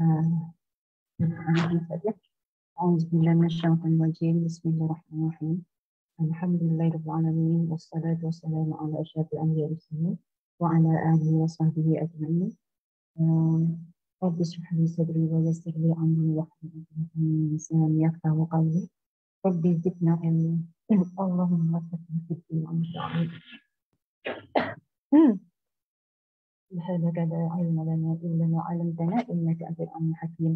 أعوذ بالله من الشيطان الرجيم بسم الله الرحمن الرحيم الحمد لله رب العالمين والصلاة والسلام على أشرف الأنبياء والمرسلين وعلى آله وصحبه أجمعين آه، رب اشرح لي صدري ويسر لي أمري واحلل عقدة من لساني يفقهوا قولي رب زدنا علما اللهم وفقنا في الدين ومن لهذا لا علم لنا إلا ما علمتنا إنك أنت العليم الحكيم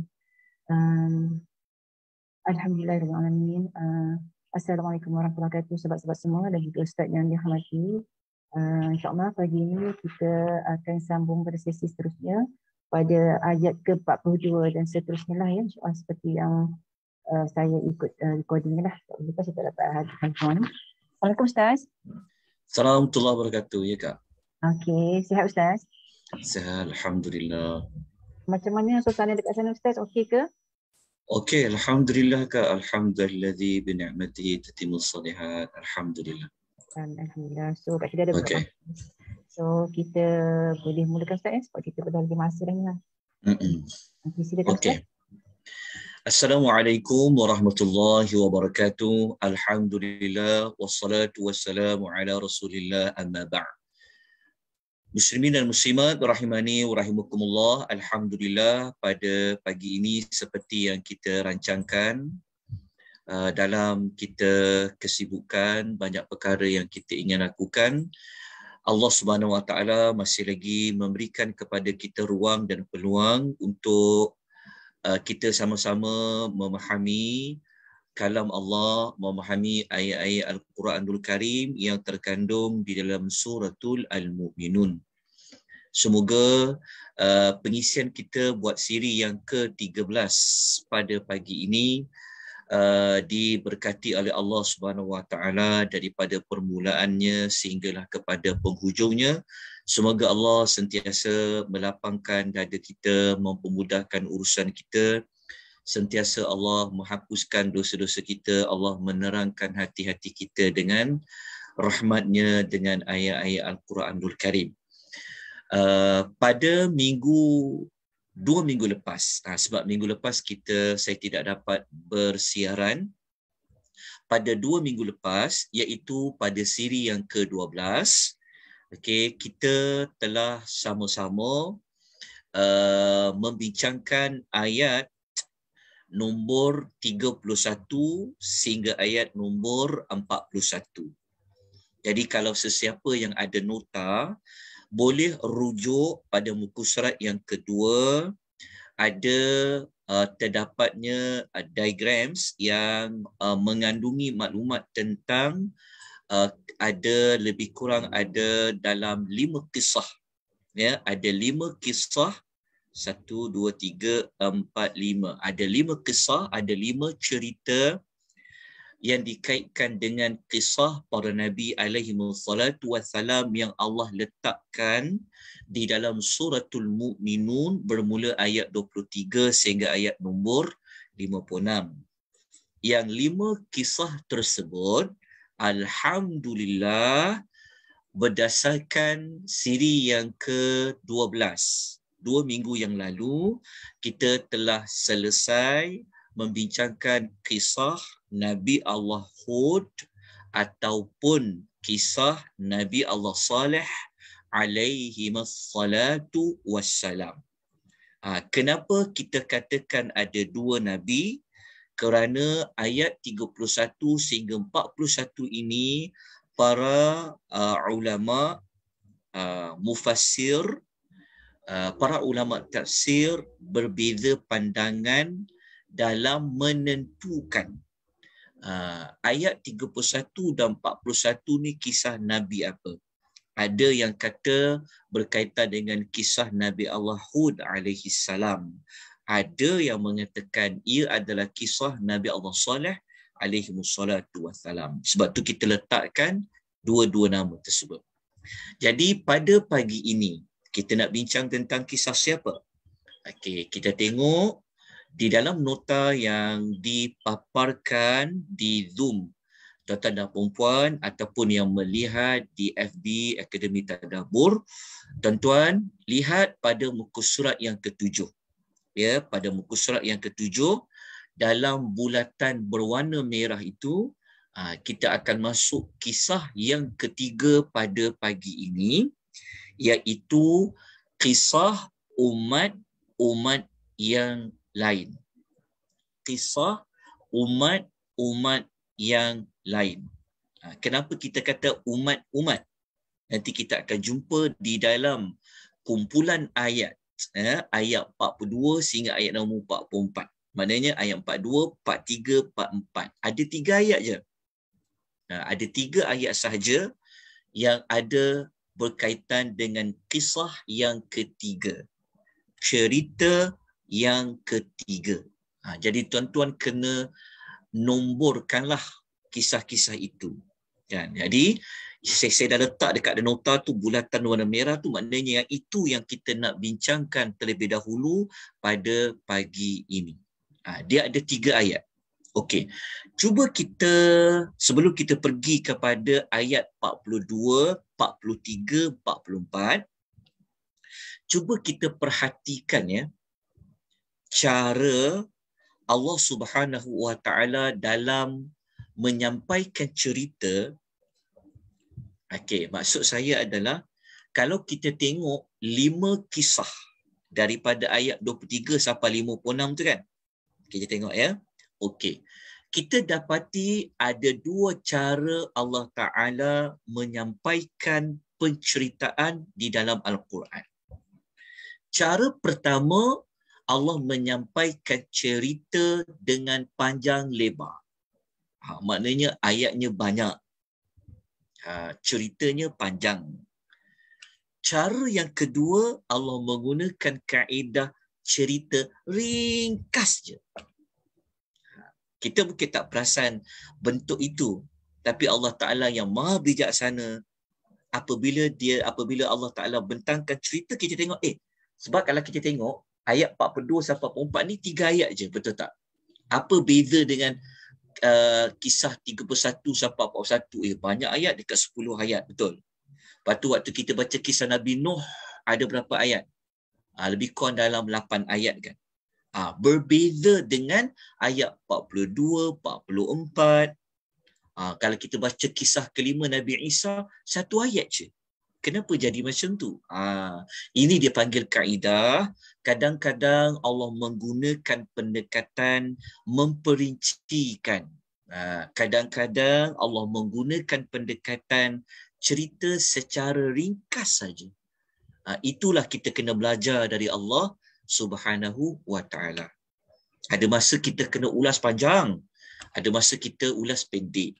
الحمد لله رب العالمين السلام عليكم ورحمة الله وبركاته dan juga Ustaz yang dihormati uh, InsyaAllah pagi ini kita akan sambung pada sesi seterusnya pada ayat ke-42 dan seterusnya lah ya InsyaAllah seperti yang uh, saya ikut uh, recording lah Lepas saya tak dapat handphone Assalamualaikum Ustaz Assalamualaikum warahmatullahi wabarakatuh ya Kak Okay, sihat Ustaz? Sehat, Alhamdulillah. Macam mana suasana dekat sana Ustaz? Okey ke? Okey, Alhamdulillah ke Alhamdulillah bi ni'matihi tatimul salihat. Alhamdulillah. Alhamdulillah. So, kat sini ada okay. So, kita boleh mulakan Ustaz eh? Sebab kita berdua lagi masa dah ni lah. Mm-mm. Okay, silakan okay. Ustaz. السلام عليكم ورحمة الله وبركاته الحمد لله والصلاة والسلام Muslimin dan muslimat rahimani wa rahimakumullah. Alhamdulillah pada pagi ini seperti yang kita rancangkan uh, dalam kita kesibukan banyak perkara yang kita ingin lakukan Allah Subhanahu Wa Taala masih lagi memberikan kepada kita ruang dan peluang untuk uh, kita sama-sama memahami kalam Allah memahami ayat-ayat Al-Quranul Karim yang terkandung di dalam suratul Al-Mu'minun. Semoga uh, pengisian kita buat siri yang ke-13 pada pagi ini uh, diberkati oleh Allah Subhanahu Wa Taala daripada permulaannya sehinggalah kepada penghujungnya. Semoga Allah sentiasa melapangkan dada kita, mempermudahkan urusan kita sentiasa Allah menghapuskan dosa-dosa kita, Allah menerangkan hati-hati kita dengan rahmatnya dengan ayat-ayat Al-Quranul Karim. Uh, pada minggu dua minggu lepas uh, sebab minggu lepas kita saya tidak dapat bersiaran pada dua minggu lepas iaitu pada siri yang ke-12 okay, kita telah sama-sama uh, membincangkan ayat nombor 31 sehingga ayat nombor 41. Jadi kalau sesiapa yang ada nota boleh rujuk pada muka surat yang kedua ada uh, terdapatnya uh, diagrams yang uh, mengandungi maklumat tentang uh, ada lebih kurang ada dalam lima kisah ya ada lima kisah satu, dua, tiga, empat, lima. Ada lima kisah, ada lima cerita yang dikaitkan dengan kisah para Nabi alaihi salatu wassalam yang Allah letakkan di dalam suratul mu'minun bermula ayat 23 sehingga ayat nombor 56. Yang lima kisah tersebut, Alhamdulillah, berdasarkan siri yang ke-12 dua minggu yang lalu kita telah selesai membincangkan kisah Nabi Allah Hud ataupun kisah Nabi Allah Saleh alaihi salatu wassalam. Ha, kenapa kita katakan ada dua nabi? Kerana ayat 31 sehingga 41 ini para uh, ulama uh, mufassir Uh, para ulama tafsir berbeza pandangan dalam menentukan uh, ayat 31 dan 41 ni kisah nabi apa ada yang kata berkaitan dengan kisah nabi Allah Hud alaihi salam ada yang mengatakan ia adalah kisah nabi Allah Saleh alaihi musallatu wassalam sebab tu kita letakkan dua-dua nama tersebut jadi pada pagi ini kita nak bincang tentang kisah siapa? Okey, kita tengok di dalam nota yang dipaparkan di Zoom tuan-tuan dan puan-puan ataupun yang melihat di FB Akademi Tadabbur. tuan-tuan lihat pada muka surat yang ketujuh. Ya, pada muka surat yang ketujuh dalam bulatan berwarna merah itu ah, kita akan masuk kisah yang ketiga pada pagi ini iaitu kisah umat-umat yang lain. Kisah umat-umat yang lain. Ha, kenapa kita kata umat-umat? Nanti kita akan jumpa di dalam kumpulan ayat. Eh, ayat 42 sehingga ayat nombor 44. Maknanya ayat 42, 43, 44. Ada tiga ayat je. Ha, ada tiga ayat sahaja yang ada berkaitan dengan kisah yang ketiga. Cerita yang ketiga. Ha, jadi tuan-tuan kena nomborkanlah kisah-kisah itu. Kan? Jadi saya, saya dah letak dekat nota tu bulatan warna merah tu maknanya yang itu yang kita nak bincangkan terlebih dahulu pada pagi ini. Ha, dia ada tiga ayat. Okey. Cuba kita sebelum kita pergi kepada ayat 42, 43, 44 cuba kita perhatikan ya cara Allah Subhanahu Wa Taala dalam menyampaikan cerita okey maksud saya adalah kalau kita tengok lima kisah daripada ayat 23 sampai 56 tu kan kita tengok ya okey kita dapati ada dua cara Allah Ta'ala menyampaikan penceritaan di dalam Al-Quran. Cara pertama, Allah menyampaikan cerita dengan panjang lebar. Ha, maknanya ayatnya banyak. Ha, ceritanya panjang. Cara yang kedua, Allah menggunakan kaedah cerita ringkas je. Kita mungkin tak perasan bentuk itu. Tapi Allah Ta'ala yang maha bijaksana apabila dia apabila Allah Taala bentangkan cerita kita tengok eh sebab kalau kita tengok ayat 42 sampai 44 ni tiga ayat je betul tak apa beza dengan uh, kisah 31 sampai 41 eh banyak ayat dekat 10 ayat betul lepas tu waktu kita baca kisah Nabi Nuh ada berapa ayat uh, lebih kurang dalam 8 ayat kan Ha, berbeza dengan ayat 42, 44. Ha, kalau kita baca kisah kelima Nabi Isa, satu ayat je. Kenapa jadi macam tu? Ha, ini dia panggil kaedah. Kadang-kadang Allah menggunakan pendekatan memperincikan. Ha, kadang-kadang Allah menggunakan pendekatan cerita secara ringkas saja. Ha, itulah kita kena belajar dari Allah Subhanahu wa taala. Ada masa kita kena ulas panjang, ada masa kita ulas pendek.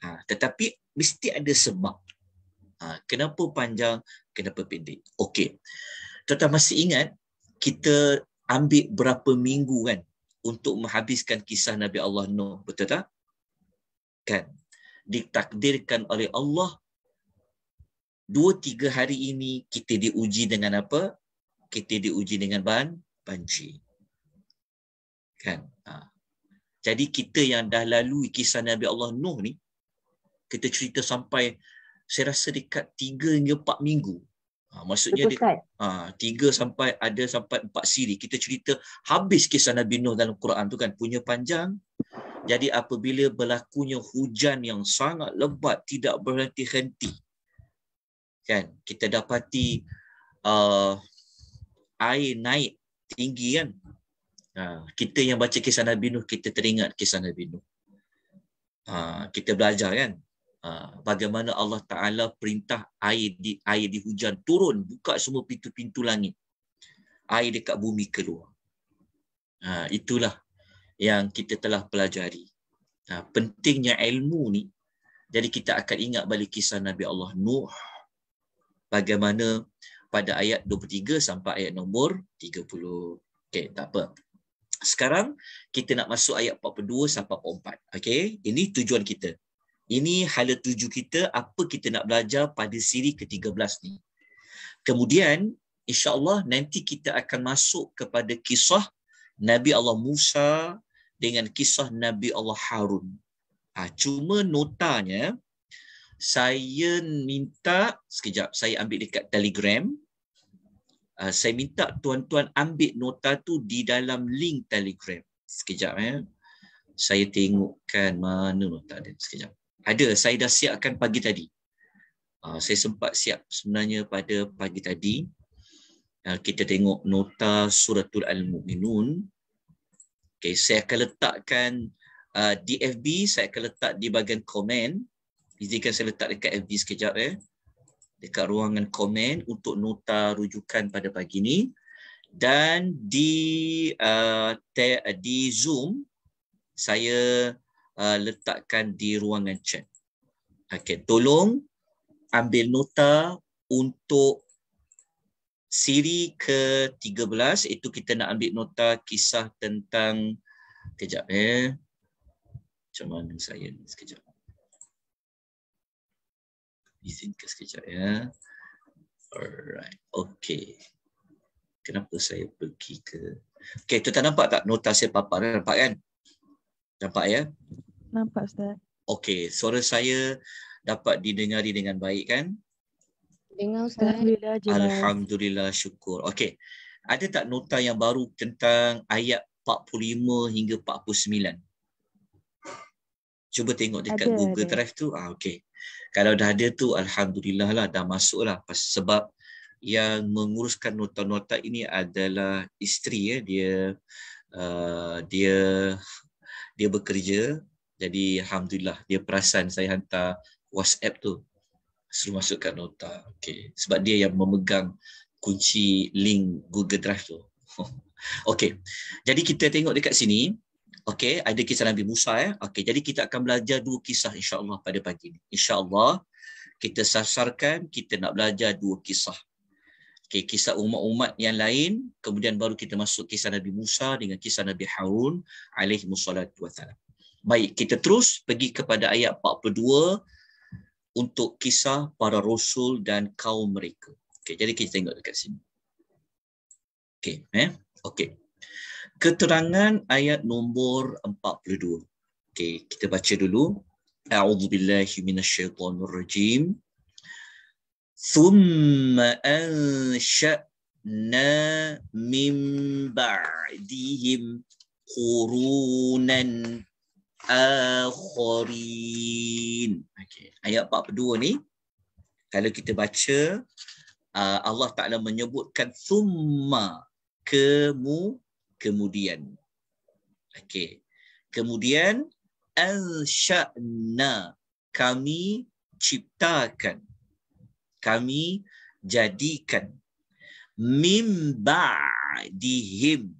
Ha, tetapi mesti ada sebab. Ha, kenapa panjang, kenapa pendek. Okey. Tetapi masih ingat kita ambil berapa minggu kan untuk menghabiskan kisah Nabi Allah Nuh, betul tak? Kan? Ditakdirkan oleh Allah dua tiga hari ini kita diuji dengan apa? kita diuji dengan ban banci. Kan? Ha. Jadi kita yang dah lalu kisah Nabi Allah Nuh ni, kita cerita sampai saya rasa dekat 3 hingga 4 minggu. Ha, maksudnya ha, tiga ha, sampai ada sampai empat siri. Kita cerita habis kisah Nabi Nuh dalam Quran tu kan. Punya panjang. Jadi apabila berlakunya hujan yang sangat lebat tidak berhenti-henti. Kan? Kita dapati uh, air naik tinggi kan ha, kita yang baca kisah Nabi Nuh kita teringat kisah Nabi Nuh ha, kita belajar kan ha, bagaimana Allah Taala perintah air di air di hujan turun buka semua pintu-pintu langit air dekat bumi keluar ha, itulah yang kita telah pelajari ha, pentingnya ilmu ni jadi kita akan ingat balik kisah Nabi Allah Nuh bagaimana pada ayat 23 sampai ayat nombor 30. Okey, tak apa. Sekarang kita nak masuk ayat 42 sampai 44. Okey, ini tujuan kita. Ini hala tuju kita apa kita nak belajar pada siri ke-13 ni. Kemudian insya-Allah nanti kita akan masuk kepada kisah Nabi Allah Musa dengan kisah Nabi Allah Harun. Ah ha, cuma notanya saya minta sekejap saya ambil dekat Telegram Ah, saya minta tuan-tuan ambil nota tu di dalam link Telegram. Sekejap ya. Eh. Saya tengokkan mana nota dia. Sekejap. Ada, saya dah siapkan pagi tadi. Uh, saya sempat siap sebenarnya pada pagi tadi. Uh, kita tengok nota Suratul Al-Mu'minun. Okay, saya akan letakkan uh, di FB, saya akan letak di bahagian komen. Izinkan saya letak dekat FB sekejap. Eh dekat ruangan komen untuk nota rujukan pada pagi ini dan di uh, uh, di Zoom saya uh, letakkan di ruangan chat. Okey, tolong ambil nota untuk siri ke-13 itu kita nak ambil nota kisah tentang kejap eh. Macam mana saya sekejap ke sekejap ya. Alright. Okay. Kenapa saya pergi ke? Okay, tu tak nampak tak nota saya papar? Nampak kan? Nampak ya? Nampak, Ustaz. Okay, suara saya dapat didengari dengan baik kan? Dengar, Ustaz. Alhamdulillah, jelas. Alhamdulillah syukur. Okay, ada tak nota yang baru tentang ayat 45 hingga 49? Cuba tengok dekat ada, Google ada. Drive tu. Ah, okay kalau dah ada tu alhamdulillah lah dah masuk lah sebab yang menguruskan nota-nota ini adalah isteri ya dia uh, dia dia bekerja jadi alhamdulillah dia perasan saya hantar WhatsApp tu suruh masukkan nota Okay, sebab dia yang memegang kunci link Google Drive tu okey jadi kita tengok dekat sini Okey, ada kisah Nabi Musa ya. Okey, jadi kita akan belajar dua kisah insya-Allah pada pagi ini. Insya-Allah kita sasarkan kita nak belajar dua kisah. Okey, kisah umat-umat yang lain, kemudian baru kita masuk kisah Nabi Musa dengan kisah Nabi Harun alaihi wassalatu wassalam. Baik, kita terus pergi kepada ayat 42 untuk kisah para rasul dan kaum mereka. Okey, jadi kita tengok dekat sini. Okey, eh? Okey keterangan ayat nombor 42. Okey, kita baca dulu. A'udzubillahi minasyaitonirrajim. Thumma ansha'na min ba'dihim qurunan akharin. Okey, ayat 42 ni kalau kita baca uh, Allah Ta'ala menyebutkan summa kemu kemudian. Okey. Kemudian ansha'na kami ciptakan. Kami jadikan mim ba'dihim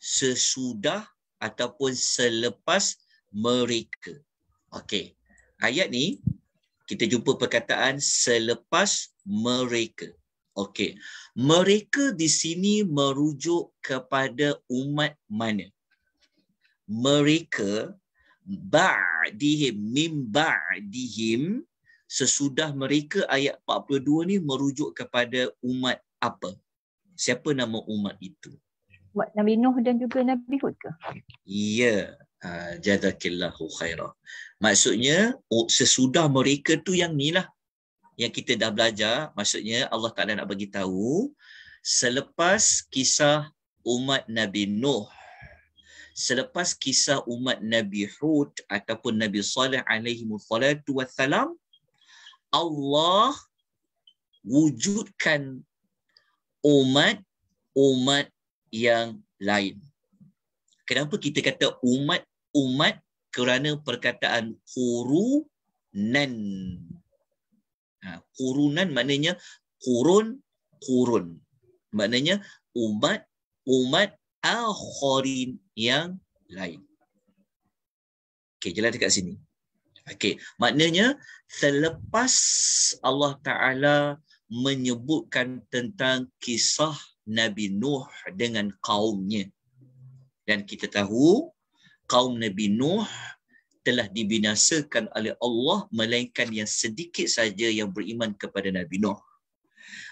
sesudah ataupun selepas mereka. Okey. Ayat ni kita jumpa perkataan selepas mereka. Okey. Mereka di sini merujuk kepada umat mana? Mereka ba'dihim mim ba'dihim sesudah mereka ayat 42 ni merujuk kepada umat apa? Siapa nama umat itu? Umat Nabi Nuh dan juga Nabi Hud ke? Ya. Ah, Jazakillahu khairah. Maksudnya oh, sesudah mereka tu yang ni lah yang kita dah belajar maksudnya Allah Taala nak bagi tahu selepas kisah umat Nabi Nuh selepas kisah umat Nabi Hud ataupun Nabi Saleh alaihi salatu wassalam Allah wujudkan umat umat yang lain kenapa kita kata umat umat kerana perkataan huru nan Ha, kurunan maknanya kurun kurun. Maknanya umat umat akhirin yang lain. Okey, jelas dekat sini. Okey, maknanya selepas Allah Taala menyebutkan tentang kisah Nabi Nuh dengan kaumnya. Dan kita tahu kaum Nabi Nuh telah dibinasakan oleh Allah melainkan yang sedikit saja yang beriman kepada Nabi Nuh.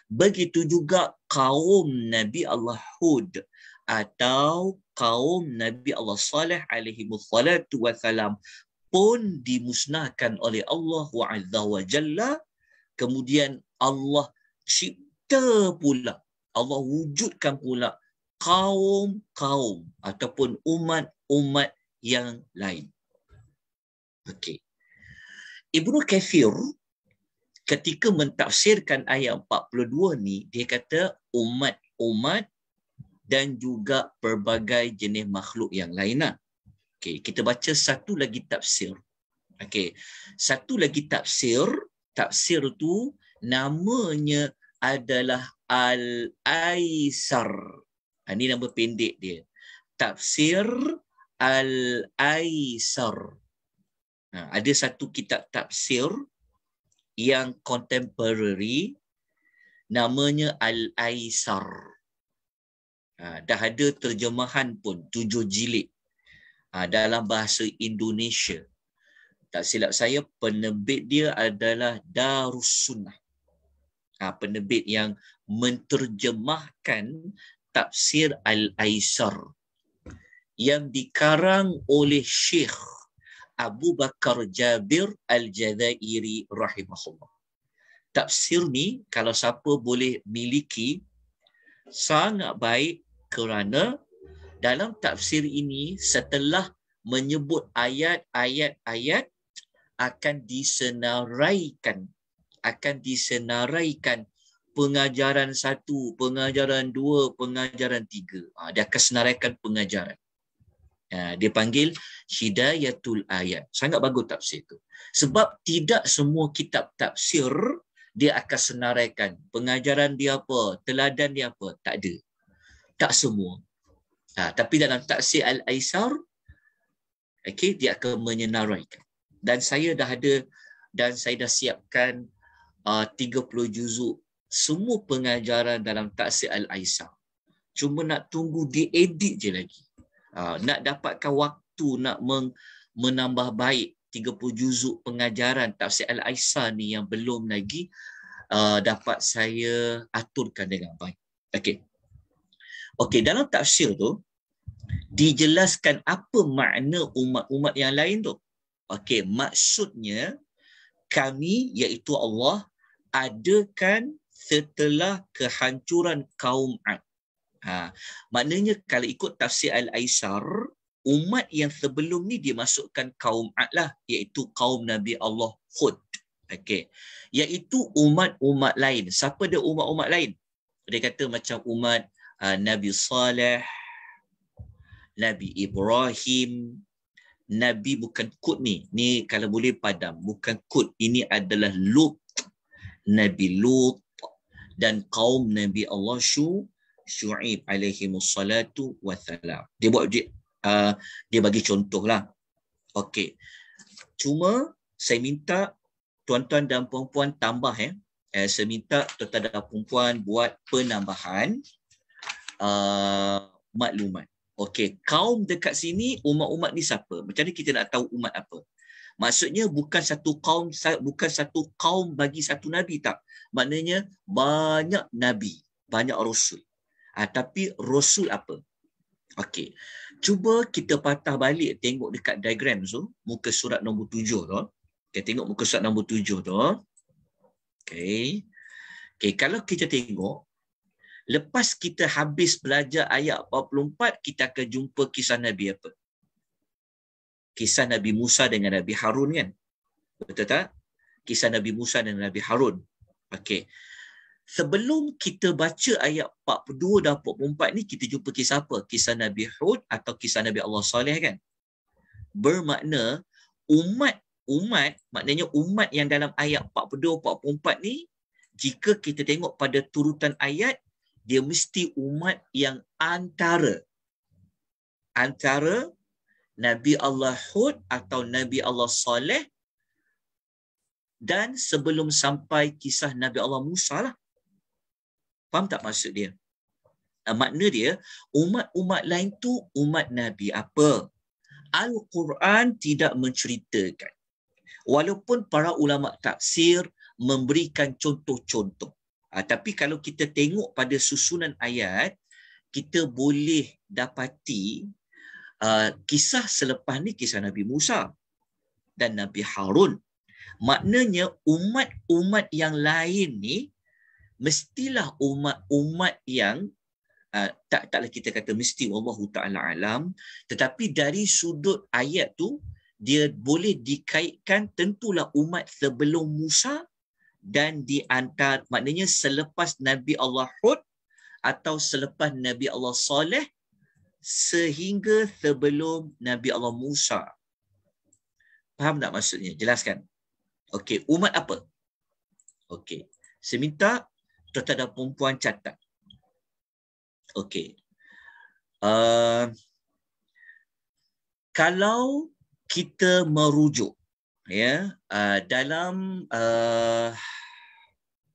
Begitu juga kaum Nabi Allah Hud atau kaum Nabi Allah Saleh alaihi wassalatu wassalam pun dimusnahkan oleh Allah Azza wa Jalla kemudian Allah cipta pula Allah wujudkan pula kaum-kaum ataupun umat-umat yang lain. Okey. Ibnu Kathir ketika mentafsirkan ayat 42 ni dia kata umat-umat dan juga pelbagai jenis makhluk yang lain lah. Okey, kita baca satu lagi tafsir. Okey. Satu lagi tafsir, tafsir tu namanya adalah Al-Aisar. Ha, ini nama pendek dia. Tafsir Al-Aisar. Ha, ada satu kitab tafsir yang contemporary namanya Al-Aisar. Ha, dah ada terjemahan pun tujuh jilid ha, dalam bahasa Indonesia. Tak silap saya, penerbit dia adalah Darussunnah. Ha, penerbit yang menterjemahkan tafsir Al-Aisar yang dikarang oleh Syekh Abu Bakar Jabir al jadairi rahimahullah. Tafsir ni kalau siapa boleh miliki sangat baik kerana dalam tafsir ini setelah menyebut ayat-ayat-ayat akan disenaraikan akan disenaraikan pengajaran satu, pengajaran dua, pengajaran tiga. Ha, dia akan senaraikan pengajaran. Ha, dia panggil hidayatul ayat. Sangat bagus tafsir itu. Sebab tidak semua kitab tafsir dia akan senaraikan pengajaran dia apa, teladan dia apa, tak ada. Tak semua. Ha, tapi dalam tafsir al-Aisar okay, dia akan menyenaraikan. Dan saya dah ada dan saya dah siapkan uh, 30 juzuk semua pengajaran dalam tafsir al-Aisar. Cuma nak tunggu diedit je lagi. Ha, nak dapatkan waktu nak meng, menambah baik 30 juzuk pengajaran tafsir al-Aisyah ni yang belum lagi uh, dapat saya aturkan dengan baik. Okey. Okey, dalam tafsir tu dijelaskan apa makna umat-umat yang lain tu. Okey, maksudnya kami iaitu Allah adakan setelah kehancuran kaum 'Ad. Ha, maknanya kalau ikut tafsir Al-Aisar, umat yang sebelum ni dimasukkan kaum Ad lah, iaitu kaum Nabi Allah Hud. Okay. Iaitu umat-umat lain. Siapa dia umat-umat lain? Dia kata macam umat uh, Nabi Saleh, Nabi Ibrahim, Nabi bukan Kut ni. Ni kalau boleh padam. Bukan Kut. Ini adalah Lut. Nabi Lut dan kaum Nabi Allah Syuh Syu'ib alaihi musallatu wasallam. Dia buat dia, uh, dia bagi contohlah. Okey. Cuma saya minta tuan-tuan dan puan-puan tambah eh. eh saya minta tuan-tuan dan puan-puan buat penambahan uh, maklumat. Okay, kaum dekat sini umat-umat ni siapa? Macam mana kita nak tahu umat apa? Maksudnya bukan satu kaum bukan satu kaum bagi satu nabi tak. Maknanya banyak nabi, banyak rasul. Uh, tapi rasul apa? Okey. Cuba kita patah balik tengok dekat diagram tu, so, muka surat nombor 7 tu. Kita tengok muka surat nombor 7 tu. Okey. Okey, kalau kita tengok lepas kita habis belajar ayat 44 kita akan jumpa kisah Nabi apa? Kisah Nabi Musa dengan Nabi Harun kan? Betul tak? Kisah Nabi Musa dan Nabi Harun. Okey sebelum kita baca ayat 42 dan 44 ni kita jumpa kisah apa? Kisah Nabi Hud atau kisah Nabi Allah Saleh kan? Bermakna umat umat maknanya umat yang dalam ayat 42 44 ni jika kita tengok pada turutan ayat dia mesti umat yang antara antara Nabi Allah Hud atau Nabi Allah Saleh dan sebelum sampai kisah Nabi Allah Musa lah. Faham tak maksud dia? Uh, makna dia, umat-umat lain tu umat Nabi apa? Al-Quran tidak menceritakan. Walaupun para ulama tafsir memberikan contoh-contoh. Uh, tapi kalau kita tengok pada susunan ayat, kita boleh dapati uh, kisah selepas ni kisah Nabi Musa dan Nabi Harun. Maknanya umat-umat yang lain ni mestilah umat-umat yang uh, tak taklah kita kata mesti wallahu taala alam tetapi dari sudut ayat tu dia boleh dikaitkan tentulah umat sebelum Musa dan di antara maknanya selepas Nabi Allah Hud atau selepas Nabi Allah Saleh sehingga sebelum Nabi Allah Musa. Faham tak maksudnya? Jelaskan. Okey, umat apa? Okey. seminta minta terhadap perempuan catat, Okey. Uh, kalau kita merujuk ya yeah, uh, dalam uh,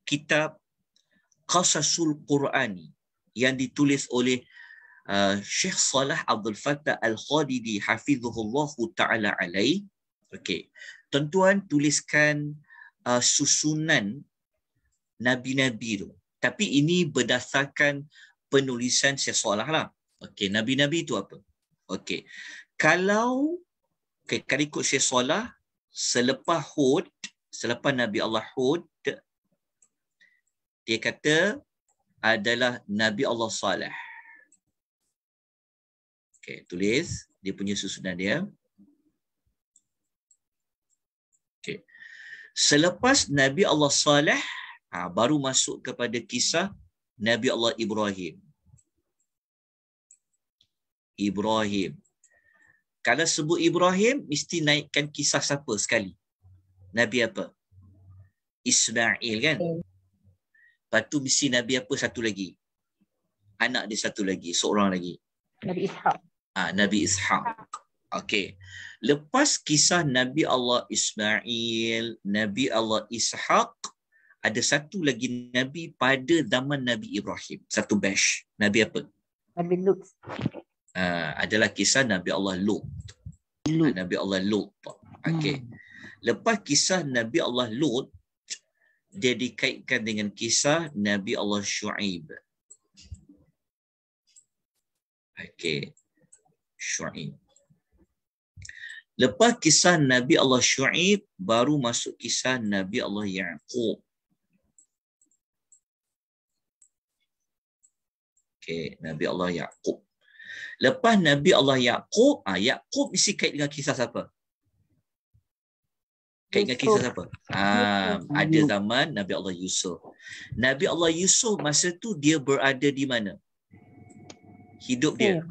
kitab Qasasul Qurani yang ditulis oleh uh, Syekh Salah Abdul Fattah Al-Khadidi hafizahullahu taala alai okey tentuan tuliskan uh, susunan nabi-nabi tu. Tapi ini berdasarkan penulisan seseorang lah. Okey, nabi-nabi tu apa? Okey. Kalau okay, kalau ikut seseorang selepas Hud, selepas Nabi Allah Hud dia kata adalah Nabi Allah Saleh. Okey, tulis dia punya susunan dia. Okey. Selepas Nabi Allah Saleh Ha, baru masuk kepada kisah Nabi Allah Ibrahim. Ibrahim. Kalau sebut Ibrahim, mesti naikkan kisah siapa sekali? Nabi apa? Ismail kan? Hmm. Lepas tu mesti Nabi apa satu lagi? Anak dia satu lagi, seorang lagi. Nabi Ishaq. Ha, Nabi Ishaq. Okay. Lepas kisah Nabi Allah Ismail, Nabi Allah Ishaq, ada satu lagi nabi pada zaman nabi Ibrahim satu bash nabi apa nabi Lut uh, adalah kisah nabi Allah Lut ha, nabi Allah Lut okey hmm. lepas kisah nabi Allah Lut dia dikaitkan dengan kisah nabi Allah Shu'aib okey Shu'aib Lepas kisah Nabi Allah Shu'ib, baru masuk kisah Nabi Allah Ya'qub. eh, Nabi Allah Yaqub. Lepas Nabi Allah Yaqub, ah ha, Yaqub mesti kait dengan kisah siapa? Kait dengan kisah siapa? Ha, ada zaman Nabi Allah Yusuf. Nabi Allah Yusuf masa tu dia berada di mana? Hidup dia.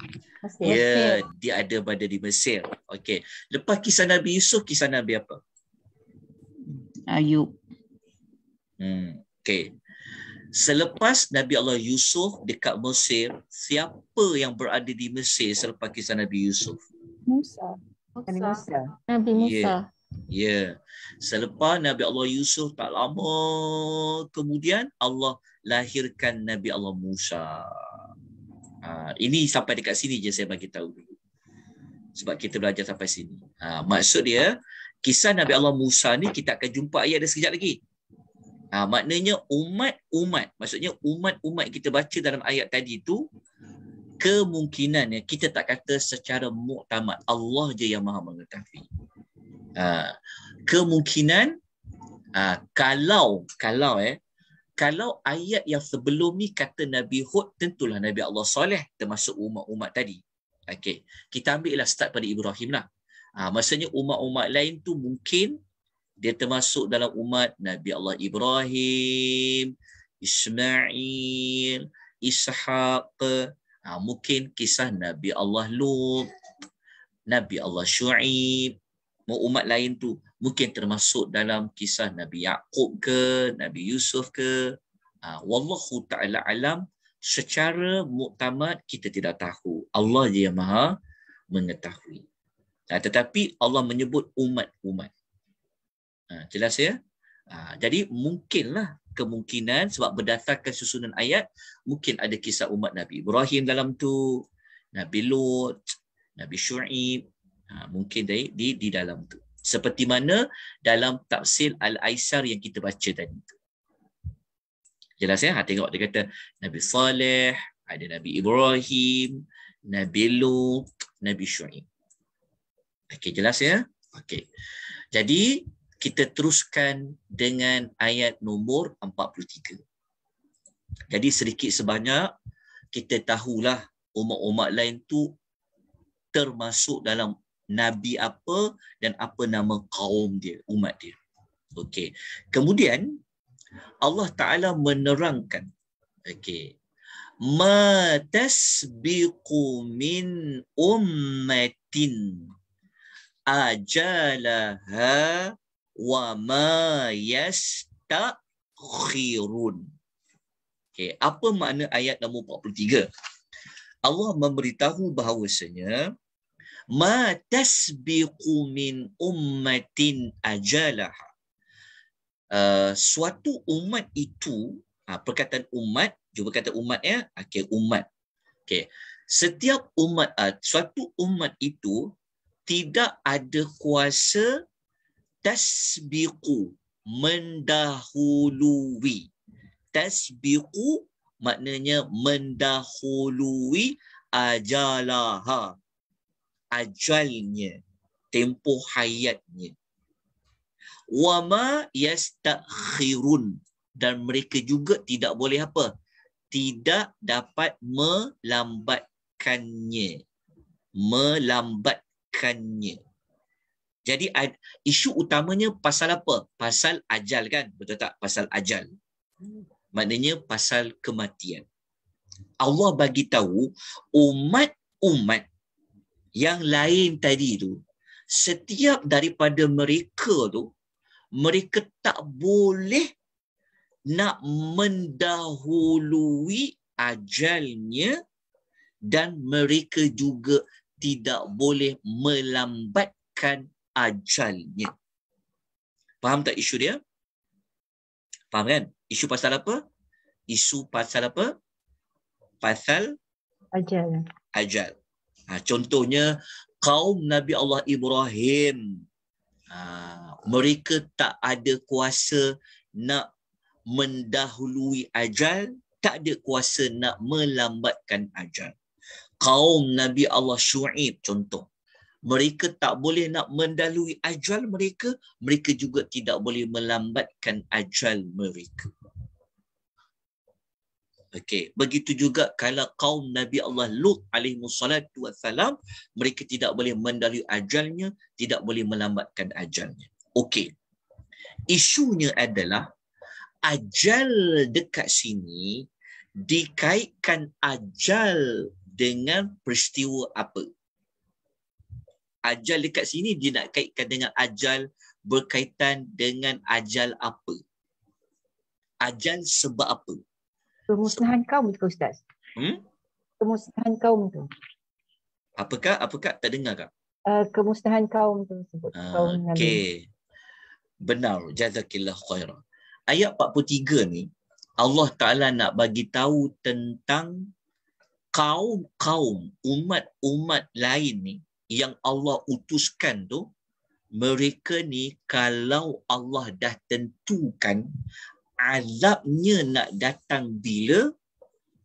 Ya, dia ada berada di Mesir. Okey. Lepas kisah Nabi Yusuf, kisah Nabi apa? Ayub. Hmm, okey. Selepas Nabi Allah Yusuf dekat Mesir, siapa yang berada di Mesir selepas kisah Nabi Yusuf? Musa. Musa. Nabi Musa. Ya. Yeah. Yeah. Selepas Nabi Allah Yusuf tak lama kemudian Allah lahirkan Nabi Allah Musa. Uh, ini sampai dekat sini je saya bagi tahu dulu. Sebab kita belajar sampai sini. Uh, maksud dia, kisah Nabi Allah Musa ni kita akan jumpa ayat dia sekejap lagi. Ha, maknanya umat-umat, maksudnya umat-umat kita baca dalam ayat tadi tu, kemungkinannya kita tak kata secara muktamad. Allah je yang maha mengetahui. Ha, kemungkinan ha, kalau kalau eh kalau ayat yang sebelum ni kata Nabi Hud tentulah Nabi Allah soleh termasuk umat-umat tadi. okay kita ambil lah start pada Ibrahim lah. Ha, maksudnya umat-umat lain tu mungkin dia termasuk dalam umat Nabi Allah Ibrahim, Ismail, Ishaq, ha, mungkin kisah Nabi Allah Lut, Nabi Allah Shu'ib, umat lain tu mungkin termasuk dalam kisah Nabi Yaqub ke, Nabi Yusuf ke. Ha, Wallahu ta'ala alam, secara muktamad kita tidak tahu. Allah je yang maha mengetahui. Ha, tetapi Allah menyebut umat-umat. Ha, jelas ya? Ha, jadi mungkinlah kemungkinan sebab berdasarkan susunan ayat mungkin ada kisah umat Nabi Ibrahim dalam tu, Nabi Lot, Nabi Shu'ib, ha, mungkin di, di di dalam tu. Seperti mana dalam tafsir Al-Aisar yang kita baca tadi tu. Jelas ya? Ha, tengok dia kata Nabi Saleh, ada Nabi Ibrahim, Nabi Lot, Nabi Shu'ib. Okey, jelas ya? Okey. Jadi, kita teruskan dengan ayat nombor 43. Jadi sedikit sebanyak kita tahulah umat-umat lain tu termasuk dalam nabi apa dan apa nama kaum dia, umat dia. Okey. Kemudian Allah Taala menerangkan okey ma tasbiqu min ummatin ajalaha wa ma yastakhirun. Okay, apa makna ayat nombor 43? Allah memberitahu bahawasanya ma tasbiqu min ummatin ajalah. Uh, suatu umat itu, uh, perkataan umat, cuba kata umat ya, okay, umat. Okay. Setiap umat, uh, suatu umat itu tidak ada kuasa tasbiqu mendahului tasbiqu maknanya mendahului ajalaha ajalnya tempoh hayatnya wama yastakhirun dan mereka juga tidak boleh apa tidak dapat melambatkannya melambatkannya jadi isu utamanya pasal apa? Pasal ajal kan? Betul tak? Pasal ajal. Maknanya pasal kematian. Allah bagi tahu umat-umat yang lain tadi tu setiap daripada mereka tu mereka tak boleh nak mendahului ajalnya dan mereka juga tidak boleh melambatkan ajalnya. Faham tak isu dia? Faham kan? Isu pasal apa? Isu pasal apa? Pasal ajal. Ajal. Ha, contohnya kaum Nabi Allah Ibrahim ha, mereka tak ada kuasa nak mendahului ajal, tak ada kuasa nak melambatkan ajal. Kaum Nabi Allah Shu'ib contoh mereka tak boleh nak mendalui ajal mereka, mereka juga tidak boleh melambatkan ajal mereka. Okey, begitu juga kalau kaum Nabi Allah Lut alaihi salatu wassalam, mereka tidak boleh mendalui ajalnya, tidak boleh melambatkan ajalnya. Okey. Isunya adalah ajal dekat sini dikaitkan ajal dengan peristiwa apa? ajal dekat sini dia nak kaitkan dengan ajal berkaitan dengan ajal apa? Ajal sebab apa? Kemusnahan kaum itu Ustaz. Hmm? Pemusnahan kaum tu. Apakah? Apakah? Tak dengar kak? Uh, kemusnahan kaum tu Uh, kaum okay. Benar. Jazakillah khairan. Ayat 43 ni, Allah Ta'ala nak bagi tahu tentang kaum-kaum, umat-umat lain ni yang Allah utuskan tu mereka ni kalau Allah dah tentukan azabnya nak datang bila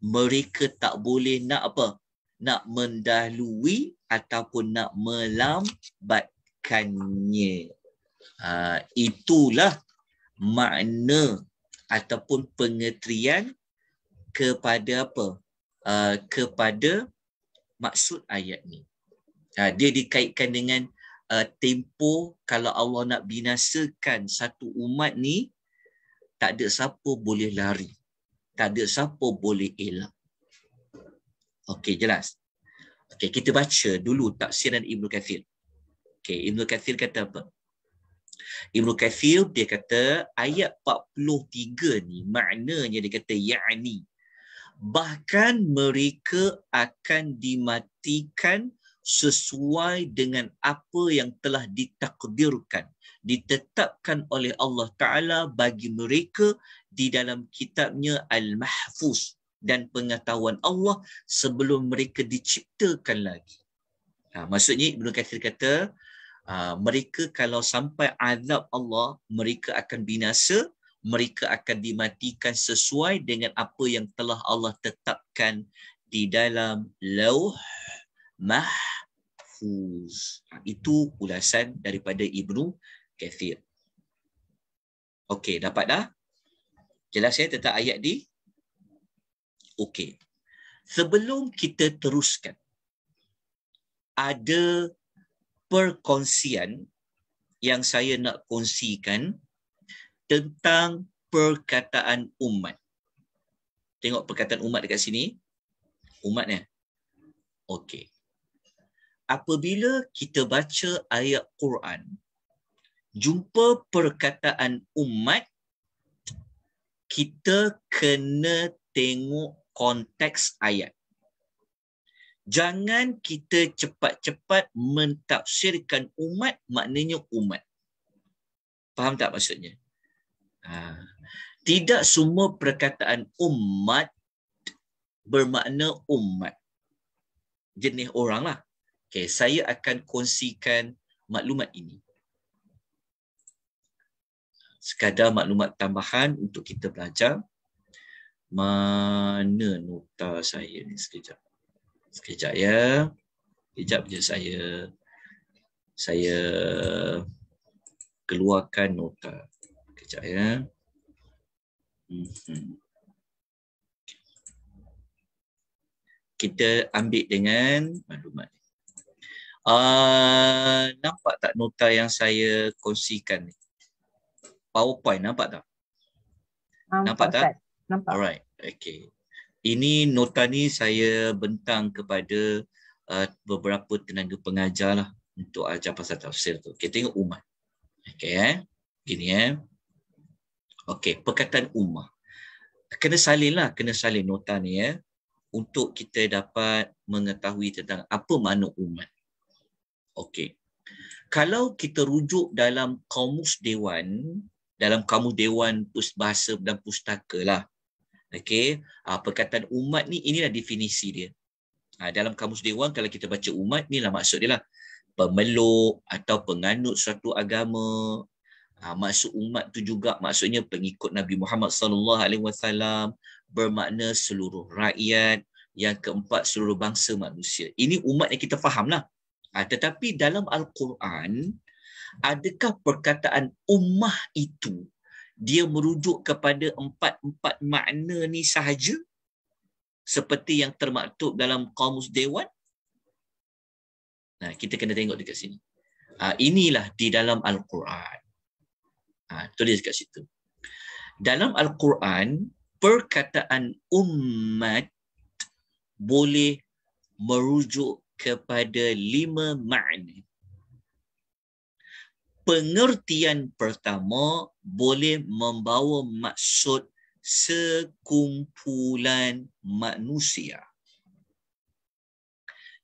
mereka tak boleh nak apa nak mendahului ataupun nak melambatkannya ha, itulah makna ataupun pengetrian kepada apa uh, kepada maksud ayat ni Ha, dia dikaitkan dengan uh, tempo kalau Allah nak binasakan satu umat ni, tak ada siapa boleh lari. Tak ada siapa boleh elak. Okey, jelas. Okey, kita baca dulu tafsiran Ibnu Kathir. Okey, Ibnu Kathir kata apa? Ibnu Kathir dia kata ayat 43 ni maknanya dia kata yakni bahkan mereka akan dimatikan sesuai dengan apa yang telah ditakdirkan ditetapkan oleh Allah Taala bagi mereka di dalam kitabnya Al-Mahfuz dan pengetahuan Allah sebelum mereka diciptakan lagi. Ha, maksudnya Ibn Kathir kata, ha, mereka kalau sampai azab Allah, mereka akan binasa, mereka akan dimatikan sesuai dengan apa yang telah Allah tetapkan di dalam lauh mahfuz. Itu ulasan daripada Ibnu Kathir. Okey, dapat dah? Jelas saya tentang ayat di? Okey. Sebelum kita teruskan, ada perkongsian yang saya nak kongsikan tentang perkataan umat. Tengok perkataan umat dekat sini. Umat ni. Okey apabila kita baca ayat Quran, jumpa perkataan umat, kita kena tengok konteks ayat. Jangan kita cepat-cepat mentafsirkan umat maknanya umat. Faham tak maksudnya? Ha. Tidak semua perkataan umat bermakna umat. Jenis orang lah. Okay, saya akan kongsikan maklumat ini. Sekadar maklumat tambahan untuk kita belajar. Mana nota saya ni sekejap. Sekejap ya. Sekejap je saya. Saya keluarkan nota. Sekejap ya. Mhm. Kita ambil dengan maklumat Ah, nampak tak nota yang saya kongsikan ni? PowerPoint nampak tak? Um, nampak tak? Nampak. Alright. Okay. Ini nota ni saya bentang kepada uh, beberapa tenaga pengajar lah untuk ajar pasal tafsir tu. Okay, tengok umat. Okay, eh. Gini, eh. Okay, perkataan umat. Kena salin lah, kena salin nota ni, eh. Untuk kita dapat mengetahui tentang apa makna umat. Okey. Kalau kita rujuk dalam kamus dewan, dalam kamus dewan bahasa dan pustaka lah. Okey, uh, perkataan umat ni inilah definisi dia. Uh, dalam kamus dewan kalau kita baca umat ni lah maksud dia lah. Pemeluk atau penganut suatu agama. Uh, maksud umat tu juga maksudnya pengikut Nabi Muhammad sallallahu alaihi wasallam bermakna seluruh rakyat yang keempat seluruh bangsa manusia. Ini umat yang kita faham lah. Uh, tetapi dalam Al-Quran, adakah perkataan ummah itu dia merujuk kepada empat-empat makna ni sahaja? Seperti yang termaktub dalam Kamus Dewan? Nah, kita kena tengok dekat sini. Uh, inilah di dalam Al-Quran. Uh, tulis dekat situ. Dalam Al-Quran, perkataan ummat boleh merujuk kepada lima makna. Pengertian pertama boleh membawa maksud sekumpulan manusia.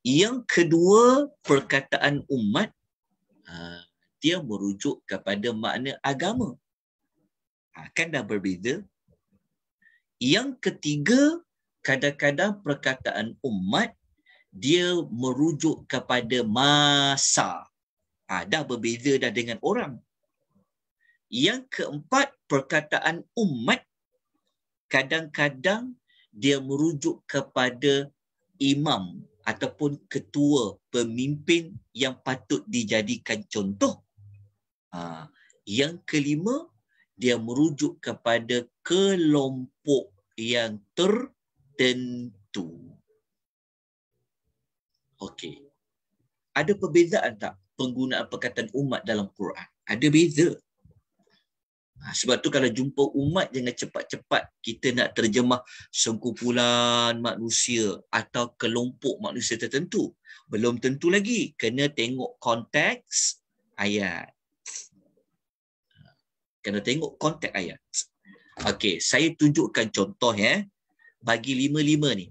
Yang kedua, perkataan umat ha, dia merujuk kepada makna agama. Ha, kan dah berbeza. Yang ketiga, kadang-kadang perkataan umat dia merujuk kepada masa. Ha, dah berbeza dah dengan orang. Yang keempat, perkataan umat kadang-kadang dia merujuk kepada imam ataupun ketua pemimpin yang patut dijadikan contoh. Ha, yang kelima, dia merujuk kepada kelompok yang tertentu. Okey. Ada perbezaan tak penggunaan perkataan umat dalam Quran? Ada beza. Ha, sebab tu kalau jumpa umat jangan cepat-cepat kita nak terjemah sekumpulan manusia atau kelompok manusia tertentu. Belum tentu lagi. Kena tengok konteks ayat. Kena tengok konteks ayat. Okey, saya tunjukkan contoh ya. Bagi lima-lima ni.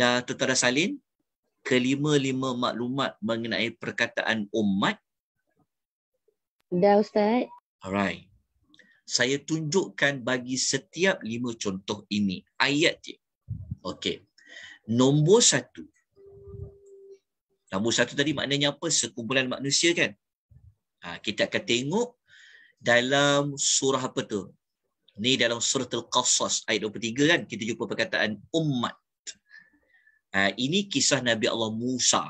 Dah tuan salin, kelima-lima maklumat mengenai perkataan umat? Dah Ustaz. Alright. Saya tunjukkan bagi setiap lima contoh ini ayat dia. Okey. Nombor satu. Nombor satu tadi maknanya apa? Sekumpulan manusia kan? Ha, kita akan tengok dalam surah apa tu? Ni dalam surah Al-Qasas ayat 23 kan? Kita jumpa perkataan umat. Ha, ini kisah Nabi Allah Musa.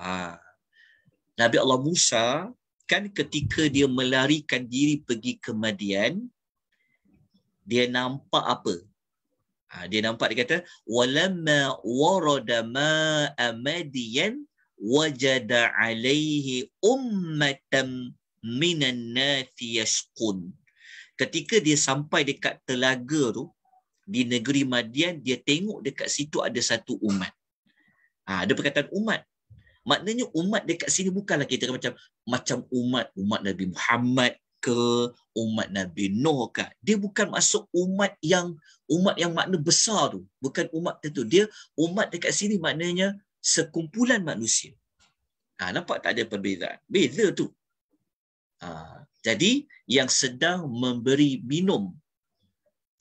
Ha, Nabi Allah Musa kan ketika dia melarikan diri pergi ke Madian, dia nampak apa? Ha, dia nampak dia kata, Walamma warada ma'a Madian wajada alaihi ummatam minan nasi yasqun. Ketika dia sampai dekat telaga tu, di negeri Madian dia tengok dekat situ ada satu umat. Ha, ada perkataan umat. Maknanya umat dekat sini bukanlah kita macam macam umat umat Nabi Muhammad ke umat Nabi Nuh ke. Dia bukan masuk umat yang umat yang makna besar tu. Bukan umat tertentu. Dia umat dekat sini maknanya sekumpulan manusia. Ha, nampak tak ada perbezaan? Beza tu. Ha, jadi yang sedang memberi minum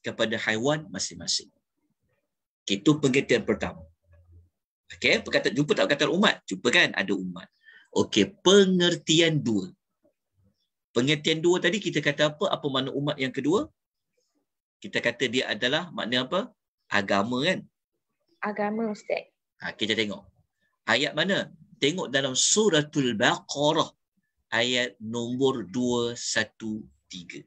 kepada haiwan masing-masing. itu pengertian pertama. Okey, perkataan jumpa tak kata umat? Jumpa kan ada umat. Okey, pengertian dua. Pengertian dua tadi kita kata apa? Apa makna umat yang kedua? Kita kata dia adalah makna apa? Agama kan? Agama Ustaz. Ha, kita tengok. Ayat mana? Tengok dalam suratul Baqarah. Ayat nombor 213.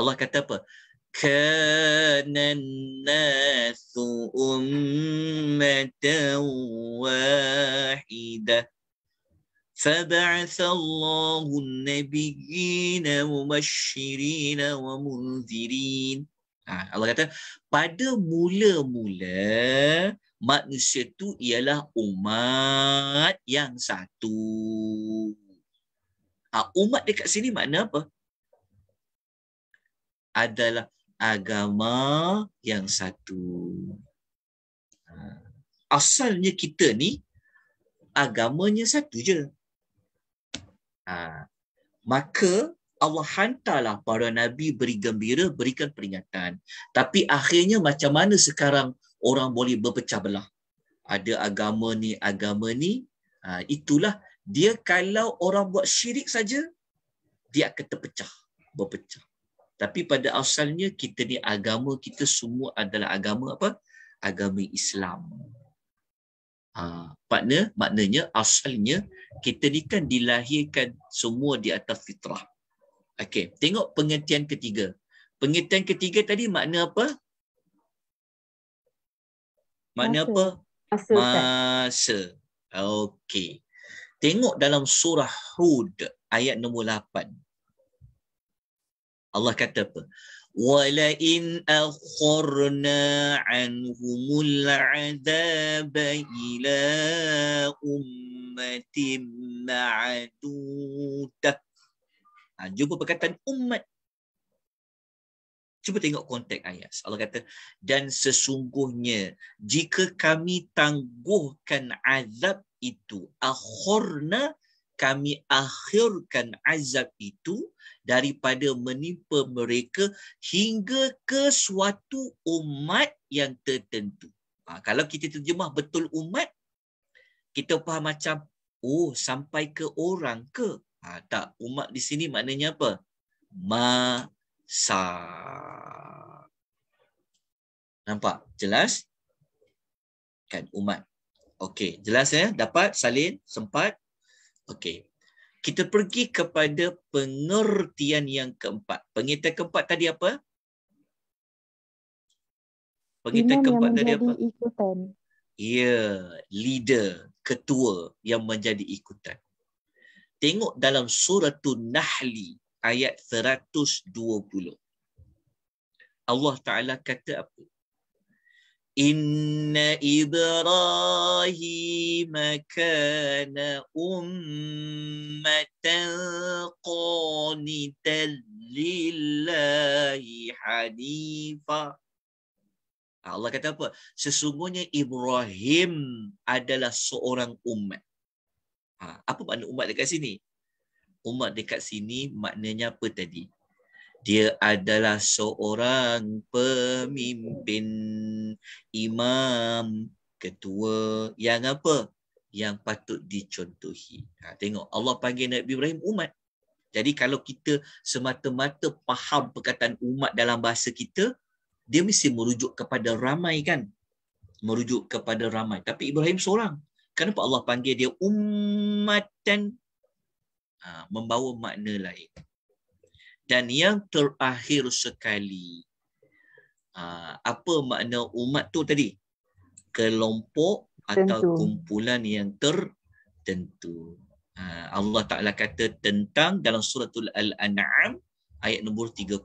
Allah kata apa? Kana nasu ummatan wahidah. فبعث الله النبيين ومبشرين ومنذرين Allah kata pada mula-mula manusia itu ialah umat yang satu. Ah umat dekat sini makna apa? adalah agama yang satu. Ha. Asalnya kita ni agamanya satu je. Ha, maka Allah hantarlah para nabi beri gembira, berikan peringatan. Tapi akhirnya macam mana sekarang orang boleh berpecah belah? Ada agama ni, agama ni. Ha, itulah dia kalau orang buat syirik saja, dia akan terpecah, berpecah. Tapi pada asalnya kita ni agama kita semua adalah agama apa? Agama Islam. Ha, makna, maknanya asalnya kita ni kan dilahirkan semua di atas fitrah. Okey, tengok pengertian ketiga. Pengertian ketiga tadi makna apa? Makna masa. apa? Masa. masa. Okey. Tengok dalam surah Hud ayat nombor 8. Allah kata apa? Wala in akhorna anhumul azab ila ummatin ma'adudah. Ha, jumpa perkataan umat. Cuba tengok konteks ayat. Allah kata, dan sesungguhnya jika kami tangguhkan azab itu, akhorna kami akhirkan azab itu daripada menimpa mereka hingga ke suatu umat yang tertentu. Ha, kalau kita terjemah betul umat, kita faham macam, oh sampai ke orang ke? Ha, tak, umat di sini maknanya apa? Masa. Nampak? Jelas? Kan umat. Okey, jelas ya? Dapat, salin, sempat? Okey. Kita pergi kepada pengertian yang keempat. Pengertian keempat tadi apa? Pengerti keempat tadi apa? Ikutan. Ya, leader, ketua yang menjadi ikutan. Tengok dalam surah Nahli ayat 120. Allah Taala kata apa? إن إبراهيم كان أمة قانتا لله Hanifa. Allah kata apa? Sesungguhnya Ibrahim adalah seorang umat. Ha, apa makna umat dekat sini? Umat dekat sini maknanya apa tadi? Dia adalah seorang pemimpin imam ketua yang apa? Yang patut dicontohi. Ha, tengok Allah panggil Nabi Ibrahim umat. Jadi kalau kita semata-mata faham perkataan umat dalam bahasa kita, dia mesti merujuk kepada ramai kan? Merujuk kepada ramai. Tapi Ibrahim seorang. Kenapa Allah panggil dia umat dan ha, membawa makna lain? dan yang terakhir sekali. Ah, apa makna umat tu tadi? Kelompok atau tentu. kumpulan yang tertentu. Ah, Allah Ta'ala kata tentang dalam suratul Al-An'am ayat nombor 36.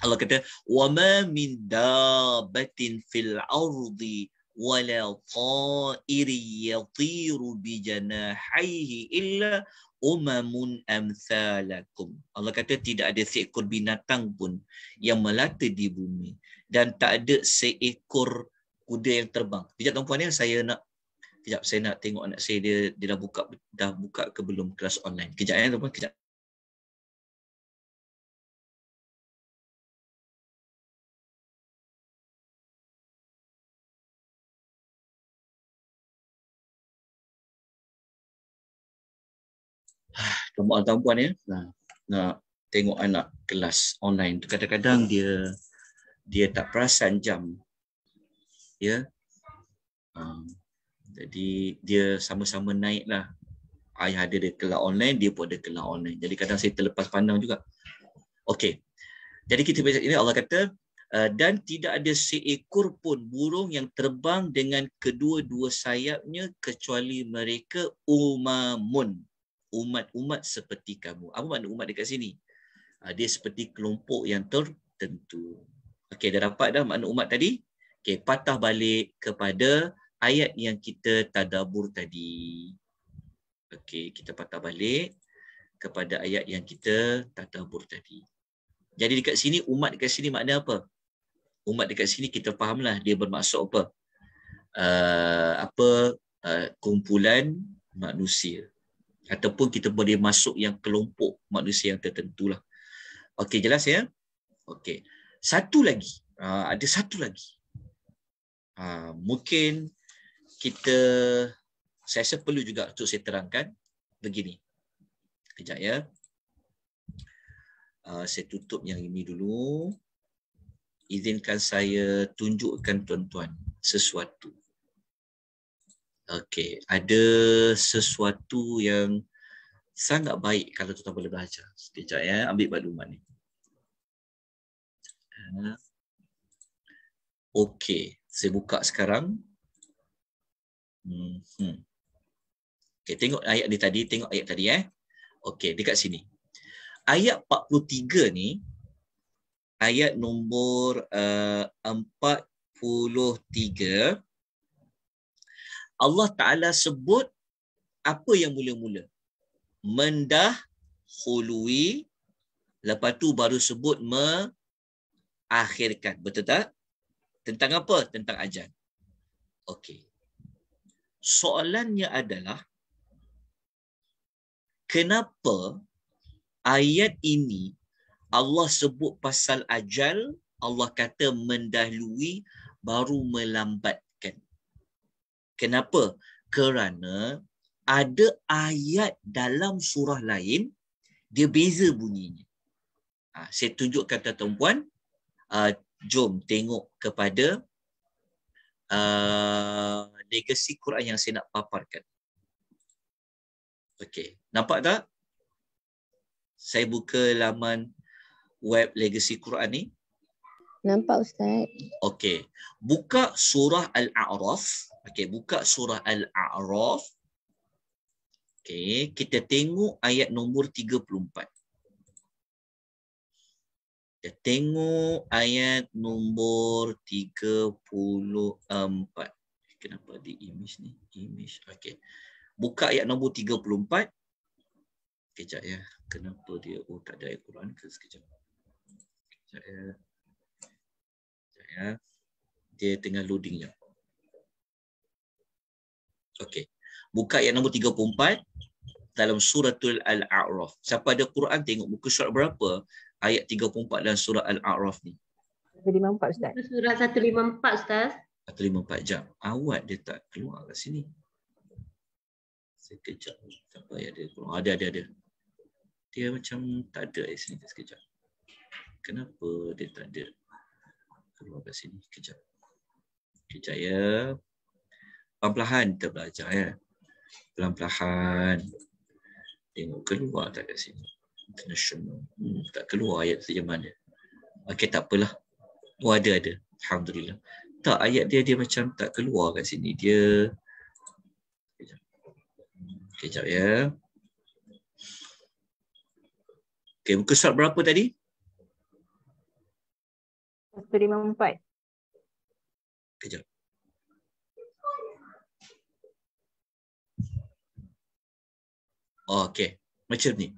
Allah kata wama min dabatin fil ardi wala ta'iri yatiru bi janahihi illa umamun amsalakum. Allah kata tidak ada seekor binatang pun yang melata di bumi dan tak ada seekor kuda yang terbang. Kejap tuan ni ya, saya nak kejap saya nak tengok anak saya dia dia dah buka dah buka ke belum kelas online. Kejap ya tuan-puan kejap. tuan-tuan dan puan ya nak, nak tengok anak kelas online tu kadang-kadang dia dia tak perasan jam ya um, jadi dia sama-sama naiklah ayah ada dia kelas online dia pun ada kelas online jadi kadang saya terlepas pandang juga okey jadi kita baca ini Allah kata ah, dan tidak ada seekor pun burung yang terbang dengan kedua-dua sayapnya kecuali mereka umamun umat-umat seperti kamu. Apa makna umat dekat sini? Ah, dia seperti kelompok yang tertentu. Okey, dah dapat dah makna umat tadi? Okey, patah balik kepada ayat yang kita tadabur tadi. Okey, kita patah balik kepada ayat yang kita tadabur tadi. Jadi dekat sini, umat dekat sini makna apa? Umat dekat sini kita fahamlah dia bermaksud apa. Uh, apa uh, kumpulan manusia ataupun kita boleh masuk yang kelompok manusia yang tertentulah. Okey jelas ya? Okey. Satu lagi. Uh, ada satu lagi. Uh, mungkin kita saya rasa perlu juga untuk saya terangkan begini. Kejap ya. Uh, saya tutup yang ini dulu. Izinkan saya tunjukkan tuan-tuan sesuatu. Okey, ada sesuatu yang sangat baik kalau tuan boleh belajar. Sekejap ya, ambil maklumat ni. Ah. Okey, saya buka sekarang. Hmm. Okey, tengok ayat ni tadi, tengok ayat tadi eh. Okey, dekat sini. Ayat 43 ni ayat nombor eh, uh, 43 Allah Ta'ala sebut apa yang mula-mula? Mendah hului lepas tu baru sebut mengakhirkan. Betul tak? Tentang apa? Tentang ajan. Okey. Soalannya adalah kenapa ayat ini Allah sebut pasal ajal, Allah kata mendahului baru melambat. Kenapa? Kerana ada ayat dalam surah lain, dia beza bunyinya. Ha, saya tunjuk kata tuan-puan, uh, ha, jom tengok kepada uh, ha, legasi Quran yang saya nak paparkan. Okey, nampak tak? Saya buka laman web legacy Quran ni. Nampak Ustaz. Okey. Buka surah Al-A'raf. Okey, buka surah Al-A'raf. Okey, kita tengok ayat nombor 34. Kita tengok ayat nombor 34. Kenapa di image ni? Image. Okey. Buka ayat nombor 34. Kejap ya. Kenapa dia oh tak ada ayat Quran ke sekejap. Kejap ya. Kejap ya. Dia tengah loading ya. Okey. Buka yang nombor 34 dalam suratul Al-A'raf. Siapa ada Quran tengok buku surat berapa ayat 34 dalam surah Al-A'raf ni. 154 Ustaz. Surah 154 Ustaz. 154 jam. Awak dia tak keluar kat sini. Sekejap. Siapa ayat dia keluar? Ada, ada, ada. Dia macam tak ada kat sini. Sekejap. Kenapa dia tak ada? Keluar kat sini. Kejap. Kejap ya. Pelan-pelan kita belajar ya. Pelan-pelan. Tengok keluar tak kat sini. International. Hmm, tak keluar ayat terjemahan dia. Okey tak apalah. Oh ada ada. Alhamdulillah. Tak ayat dia dia macam tak keluar kat sini. Dia Kejap. Kejap ya. Okey muka surat berapa tadi? 154. Okey. Macam ni.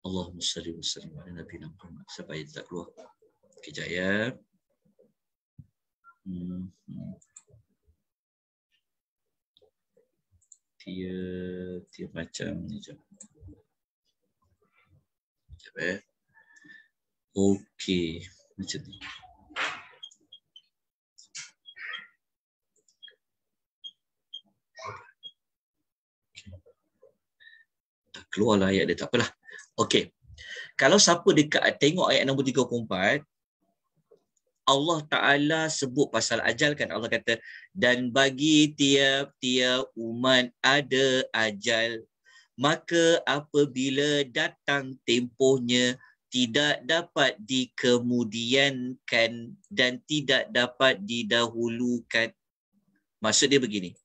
Allahumma salli wa sallim ala Nabi Muhammad. Siapa yang tak keluar? Okey, jaya. Hmm, hmm. Dia, dia macam ni je. Sekejap eh. Okey. Macam ni. keluarlah ayat dia tak apalah. Okey. Kalau siapa dekat tengok ayat nombor 34 Allah Taala sebut pasal ajal kan Allah kata dan bagi tiap-tiap umat ada ajal maka apabila datang tempohnya tidak dapat dikemudiankan dan tidak dapat didahulukan maksud dia begini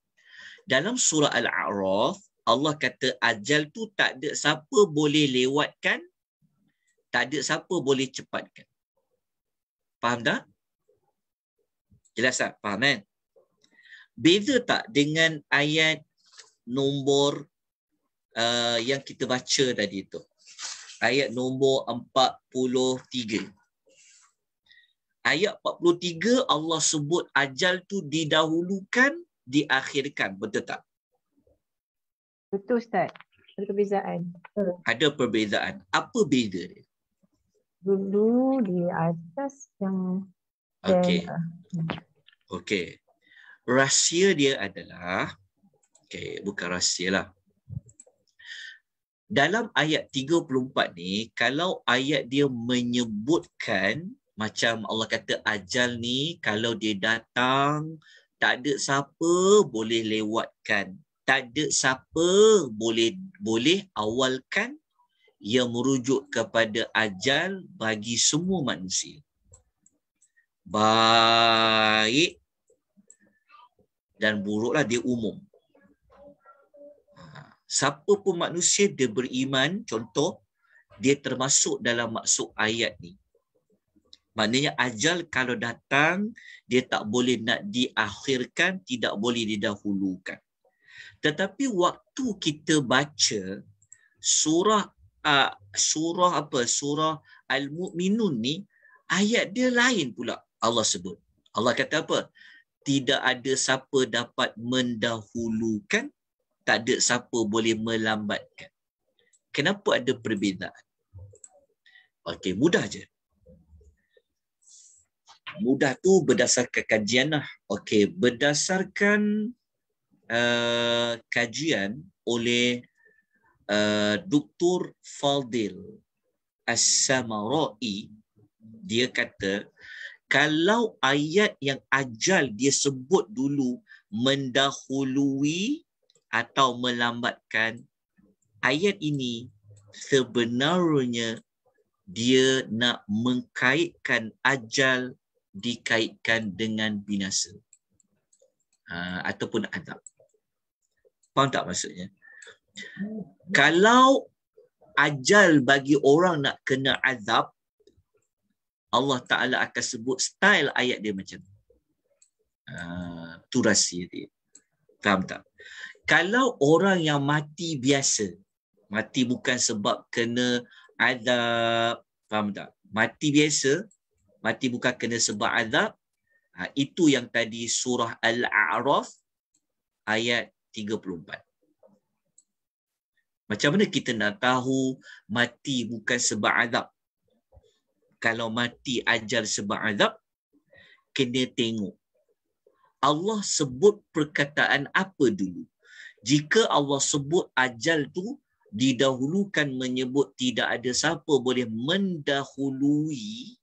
dalam surah al-a'raf Allah kata ajal tu tak ada siapa boleh lewatkan, tak ada siapa boleh cepatkan. Faham tak? Jelas tak? Faham kan? Beza tak dengan ayat nombor uh, yang kita baca tadi tu? Ayat nombor 43. Ayat 43 Allah sebut ajal tu didahulukan, diakhirkan. Betul tak? Betul Ustaz. Ada perbezaan. Ada perbezaan. Apa beza dia? Dulu di atas yang... Okey. Ah, okey. Rahsia dia adalah... Okey, bukan rahsia lah. Dalam ayat 34 ni, kalau ayat dia menyebutkan macam Allah kata ajal ni kalau dia datang tak ada siapa boleh lewatkan tak ada siapa boleh boleh awalkan ia merujuk kepada ajal bagi semua manusia. Baik dan buruklah dia umum. Ha, siapa pun manusia dia beriman, contoh, dia termasuk dalam maksud ayat ni. Maknanya ajal kalau datang, dia tak boleh nak diakhirkan, tidak boleh didahulukan tetapi waktu kita baca surah uh, surah apa surah al-mukminun ni ayat dia lain pula Allah sebut Allah kata apa tidak ada siapa dapat mendahulukan tak ada siapa boleh melambatkan kenapa ada perbezaan okey mudah je mudah tu berdasarkan kajianlah okey berdasarkan Eh, kajian oleh uh, eh, Dr. Faldil As-Samara'i dia kata kalau ayat yang ajal dia sebut dulu mendahului atau melambatkan ayat ini sebenarnya dia nak mengkaitkan ajal dikaitkan dengan binasa uh, ataupun adab Faham tak maksudnya? Kalau ajal bagi orang nak kena azab, Allah Ta'ala akan sebut style ayat dia macam ha, tu. Uh, rahsia dia. Faham tak? Kalau orang yang mati biasa, mati bukan sebab kena azab, faham tak? Mati biasa, mati bukan kena sebab azab, ha, itu yang tadi surah Al-A'raf ayat 34. Macam mana kita nak tahu mati bukan sebab azab? Kalau mati ajal sebab azab, kena tengok. Allah sebut perkataan apa dulu? Jika Allah sebut ajal tu didahulukan menyebut tidak ada siapa boleh mendahului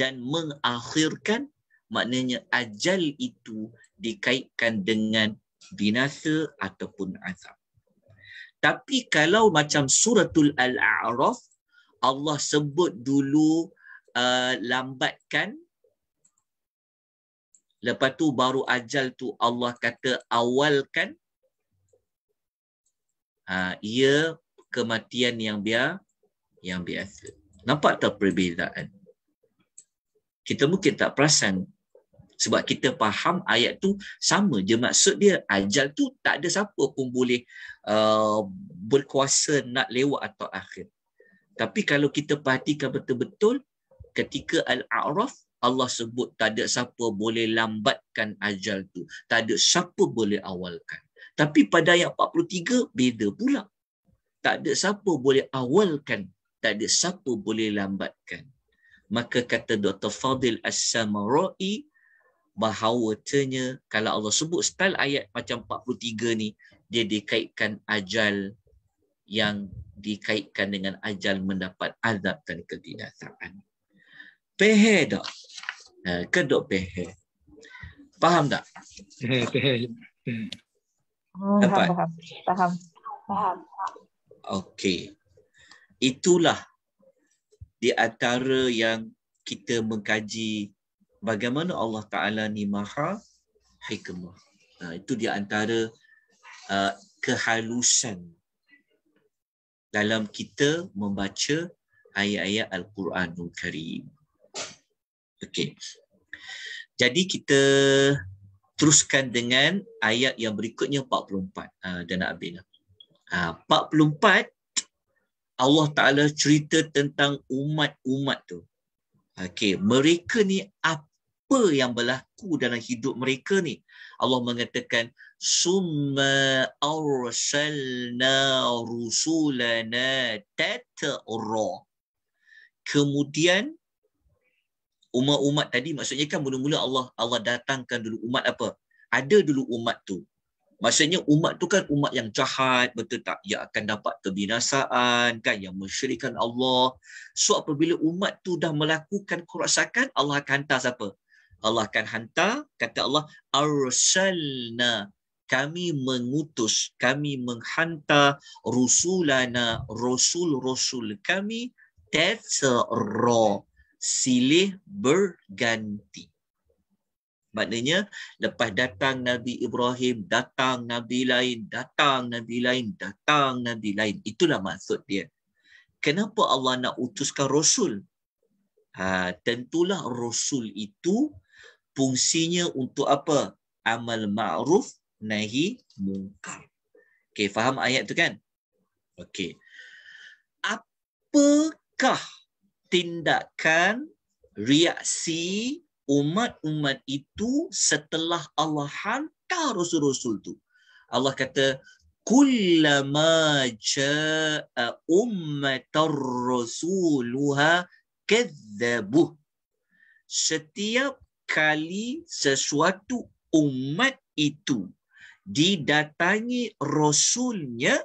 dan mengakhirkan maknanya ajal itu dikaitkan dengan binasa ataupun azab. Tapi kalau macam suratul al-a'raf Allah sebut dulu uh, lambatkan lepas tu baru ajal tu Allah kata awalkan uh, ia kematian yang biar yang biasa. Nampak tak perbezaan? Kita mungkin tak perasan sebab kita faham ayat tu sama je maksud dia ajal tu tak ada siapa pun boleh uh, berkuasa nak lewat atau akhir tapi kalau kita perhatikan betul-betul ketika al-a'raf Allah sebut tak ada siapa boleh lambatkan ajal tu tak ada siapa boleh awalkan tapi pada ayat 43 beza pula tak ada siapa boleh awalkan tak ada siapa boleh lambatkan maka kata Dr Fadil As-Samara'i bahawanya kalau Allah sebut style ayat macam 43 ni dia dikaitkan ajal yang dikaitkan dengan ajal mendapat azab dan kebinasaan. Pehe ha, dok Ha, kedok pehe. Faham tak? Pehe, pehe. Hmm, faham, faham. Faham. Faham. Okey. Itulah di antara yang kita mengkaji bagaimana Allah Ta'ala ni maha hikmah. Ha, itu di antara uh, kehalusan dalam kita membaca ayat-ayat Al-Quranul Karim. Okey. Jadi kita teruskan dengan ayat yang berikutnya 44 uh, dan nak habis. Ah, uh, 44 Allah Ta'ala cerita tentang umat-umat tu. Okey, mereka ni apa apa yang berlaku dalam hidup mereka ni. Allah mengatakan summa arsalna rusulana tatra. Kemudian umat-umat tadi maksudnya kan mula-mula Allah Allah datangkan dulu umat apa? Ada dulu umat tu. Maksudnya umat tu kan umat yang jahat, betul tak? Yang akan dapat kebinasaan, kan? Yang mensyirikan Allah. So apabila umat tu dah melakukan kerosakan, Allah akan hantar siapa? Allah akan hantar kata Allah arsalna kami mengutus kami menghantar rusulana rasul-rasul kami tetra silih berganti maknanya lepas datang nabi Ibrahim datang nabi lain datang nabi lain datang nabi lain itulah maksud dia kenapa Allah nak utuskan rasul ha tentulah rasul itu fungsinya untuk apa? Amal ma'ruf nahi mungkar. Okey, faham ayat tu kan? Okey. Apakah tindakan reaksi umat-umat itu setelah Allah hantar rasul-rasul tu? Allah kata kullama jaa ummatar rasuluha kadzabu. Setiap kali sesuatu umat itu didatangi rasulnya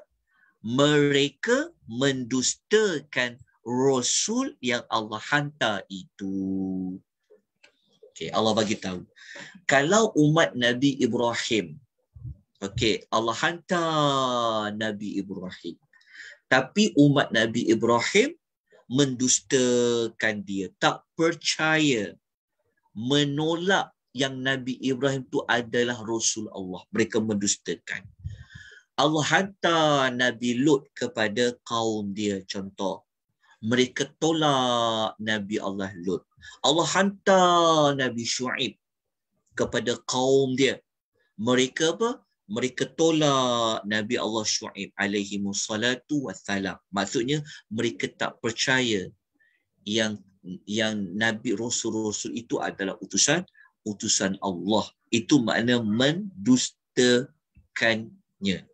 mereka mendustakan rasul yang Allah hantar itu okey Allah bagi tahu kalau umat Nabi Ibrahim okey Allah hantar Nabi Ibrahim tapi umat Nabi Ibrahim mendustakan dia tak percaya menolak yang Nabi Ibrahim itu adalah Rasul Allah. Mereka mendustakan. Allah hantar Nabi Lut kepada kaum dia. Contoh, mereka tolak Nabi Allah Lut. Allah hantar Nabi Shu'ib kepada kaum dia. Mereka apa? Mereka tolak Nabi Allah Shu'ib alaihi salatu wassalam. Maksudnya, mereka tak percaya yang yang nabi rasul-rasul itu adalah utusan utusan Allah. Itu makna mendustakannya.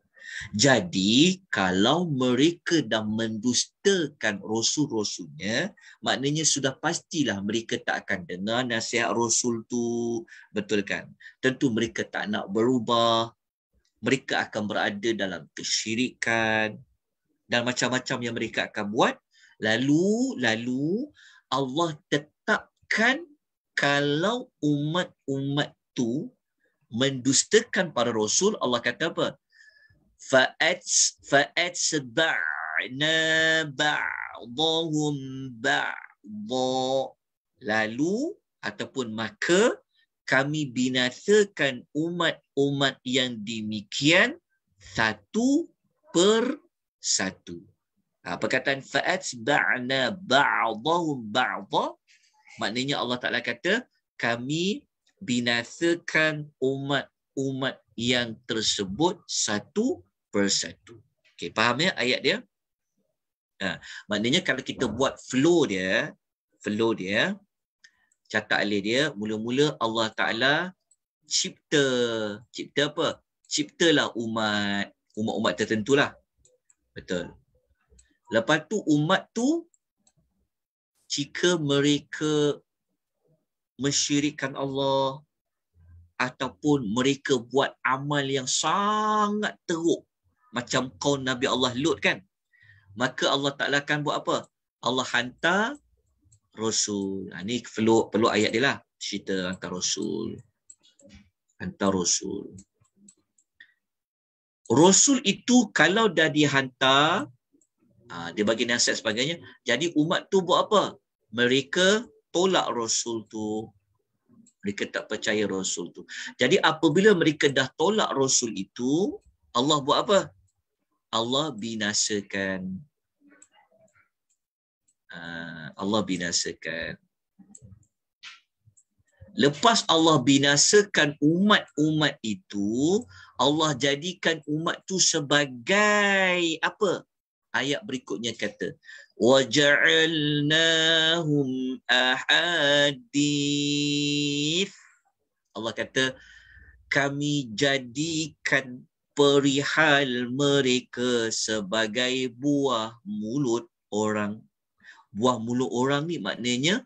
Jadi kalau mereka dah mendustakan rasul-rasulnya, maknanya sudah pastilah mereka tak akan dengar nasihat rasul tu, betul kan? Tentu mereka tak nak berubah. Mereka akan berada dalam kesyirikan dan macam-macam yang mereka akan buat. Lalu lalu Allah tetapkan kalau umat-umat tu mendustakan para rasul Allah kata apa fa'at fa'at ba'na ba'dhum ba'dha lalu ataupun maka kami binasakan umat-umat yang demikian satu per satu Ha, perkataan fa'atba'na ba'dahum ba'dha maknanya Allah Taala kata kami binasakan umat-umat yang tersebut satu persatu. Okey, faham ya ayat dia? Ha, maknanya kalau kita buat flow dia, flow dia, cata alih dia, mula-mula Allah Ta'ala cipta. Cipta apa? Ciptalah umat. Umat-umat tertentulah. Betul. Lepas tu umat tu jika mereka mensyirikkan Allah ataupun mereka buat amal yang sangat teruk macam kaum Nabi Allah Lut kan maka Allah Taala akan buat apa Allah hantar rasul nah, ha, ni perlu perlu ayat dia lah cerita hantar rasul hantar rasul rasul itu kalau dah dihantar Ha, dia bagi nasihat sebagainya. Jadi umat tu buat apa? Mereka tolak Rasul tu. Mereka tak percaya Rasul tu. Jadi apabila mereka dah tolak Rasul itu, Allah buat apa? Allah binasakan. Ha, Allah binasakan. Lepas Allah binasakan umat-umat itu, Allah jadikan umat tu sebagai apa? ayat berikutnya kata waja'alnahum ahadith Allah kata kami jadikan perihal mereka sebagai buah mulut orang buah mulut orang ni maknanya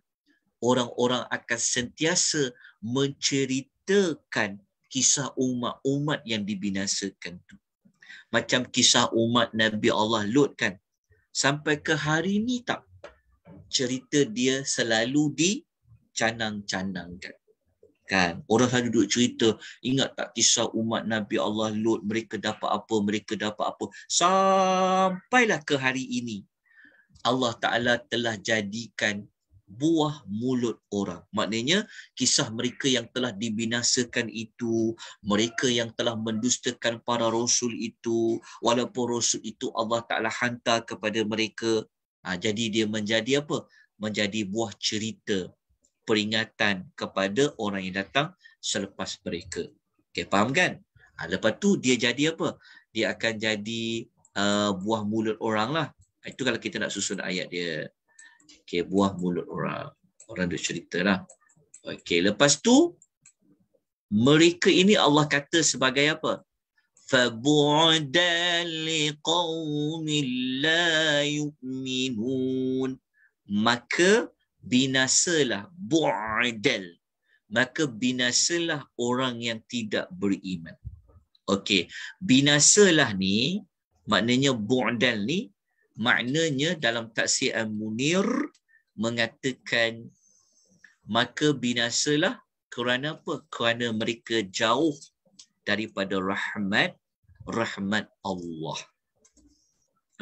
orang-orang akan sentiasa menceritakan kisah umat-umat yang dibinasakan tu macam kisah umat Nabi Allah Lut kan sampai ke hari ni tak cerita dia selalu di canang canangkan kan orang selalu duduk cerita ingat tak kisah umat Nabi Allah Lut mereka dapat apa mereka dapat apa sampailah ke hari ini Allah Taala telah jadikan buah mulut orang. Maknanya kisah mereka yang telah dibinasakan itu, mereka yang telah mendustakan para rasul itu, walaupun rasul itu Allah Taala hantar kepada mereka, ha, jadi dia menjadi apa? Menjadi buah cerita peringatan kepada orang yang datang selepas mereka. Okay, faham kan? Ha, lepas tu dia jadi apa? Dia akan jadi uh, buah mulut orang lah. Ha, itu kalau kita nak susun ayat dia. Okey, buah mulut orang. Orang duk cerita lah. Okey, lepas tu, mereka ini Allah kata sebagai apa? فَبُعْدًا لِقَوْمِ لَا يُؤْمِنُونَ Maka binasalah bu'adal. Maka binasalah orang yang tidak beriman. Okey, binasalah ni, maknanya bu'adal ni, maknanya dalam tafsir Al-Munir mengatakan maka binasalah kerana apa? Kerana mereka jauh daripada rahmat rahmat Allah.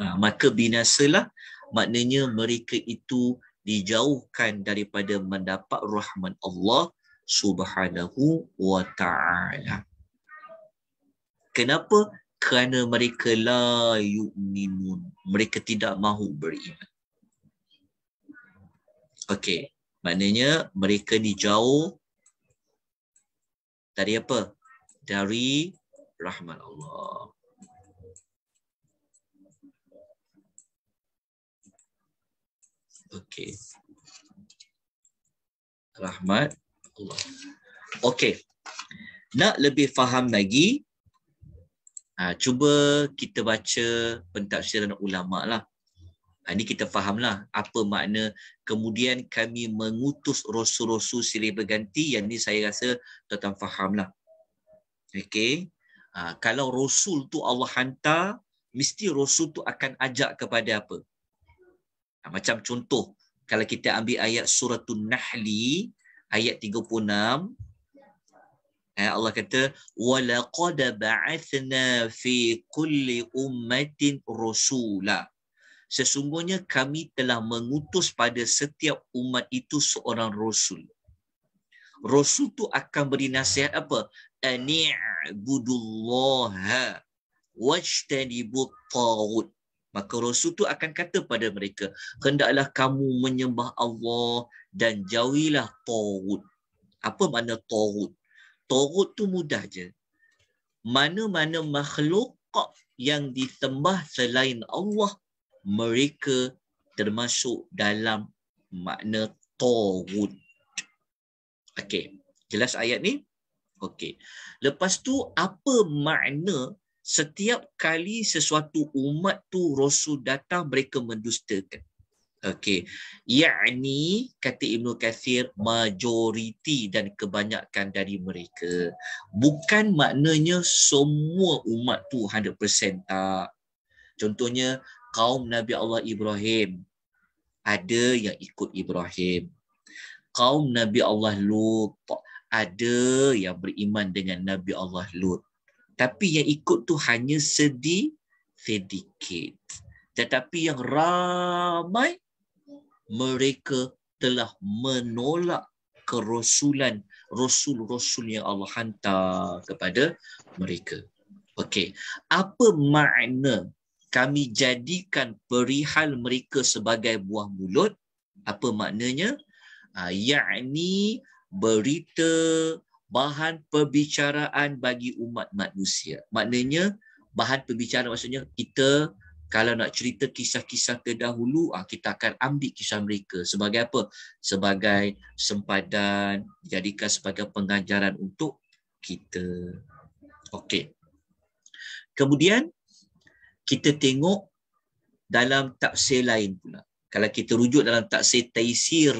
Ha, maka binasalah maknanya mereka itu dijauhkan daripada mendapat rahmat Allah subhanahu wa ta'ala. Kenapa? kerana mereka la yu'minun. Mereka tidak mahu beriman. Okey. Maknanya mereka ni jauh dari apa? Dari rahmat Allah. Okey. Rahmat Allah. Okey. Nak lebih faham lagi, Ha, cuba kita baca pentafsiran ulama lah. Ha, ini kita faham lah apa makna kemudian kami mengutus rasul-rasul silih berganti yang ini saya rasa tetap faham lah. Okay, Ha, ah, kalau rasul tu Allah hantar, mesti rasul tu akan ajak kepada apa? Ha, macam contoh kalau kita ambil ayat surah an ayat 36 Eh, Allah kata walaqad ba'athna fi kulli ummatin rusula. Sesungguhnya kami telah mengutus pada setiap umat itu seorang rasul. Rasul itu akan beri nasihat apa? Ani'budullaha wajtanibut tagut. Maka rasul itu akan kata pada mereka, hendaklah kamu menyembah Allah dan jauhilah tagut. Apa makna tagut? Torut tu mudah je. Mana-mana makhluk yang disembah selain Allah, mereka termasuk dalam makna Torut. Okey, jelas ayat ni? Okey. Lepas tu, apa makna setiap kali sesuatu umat tu rasul datang, mereka mendustakan? Okey. Ya'ni kata Ibnu Kathir majoriti dan kebanyakan dari mereka. Bukan maknanya semua umat tu 100% tak. Contohnya kaum Nabi Allah Ibrahim ada yang ikut Ibrahim. Kaum Nabi Allah Lut ada yang beriman dengan Nabi Allah Lut. Tapi yang ikut tu hanya sedikit. Tetapi yang ramai mereka telah menolak kerosulan rasul-rasul yang Allah hantar kepada mereka. Okey, apa makna kami jadikan perihal mereka sebagai buah mulut? Apa maknanya? Ah, yakni berita bahan perbicaraan bagi umat manusia. Maknanya bahan perbicaraan maksudnya kita kalau nak cerita kisah-kisah terdahulu ah kita akan ambil kisah mereka sebagai apa sebagai sempadan jadikan sebagai pengajaran untuk kita okey kemudian kita tengok dalam tafsir lain pula kalau kita rujuk dalam tafsir taisir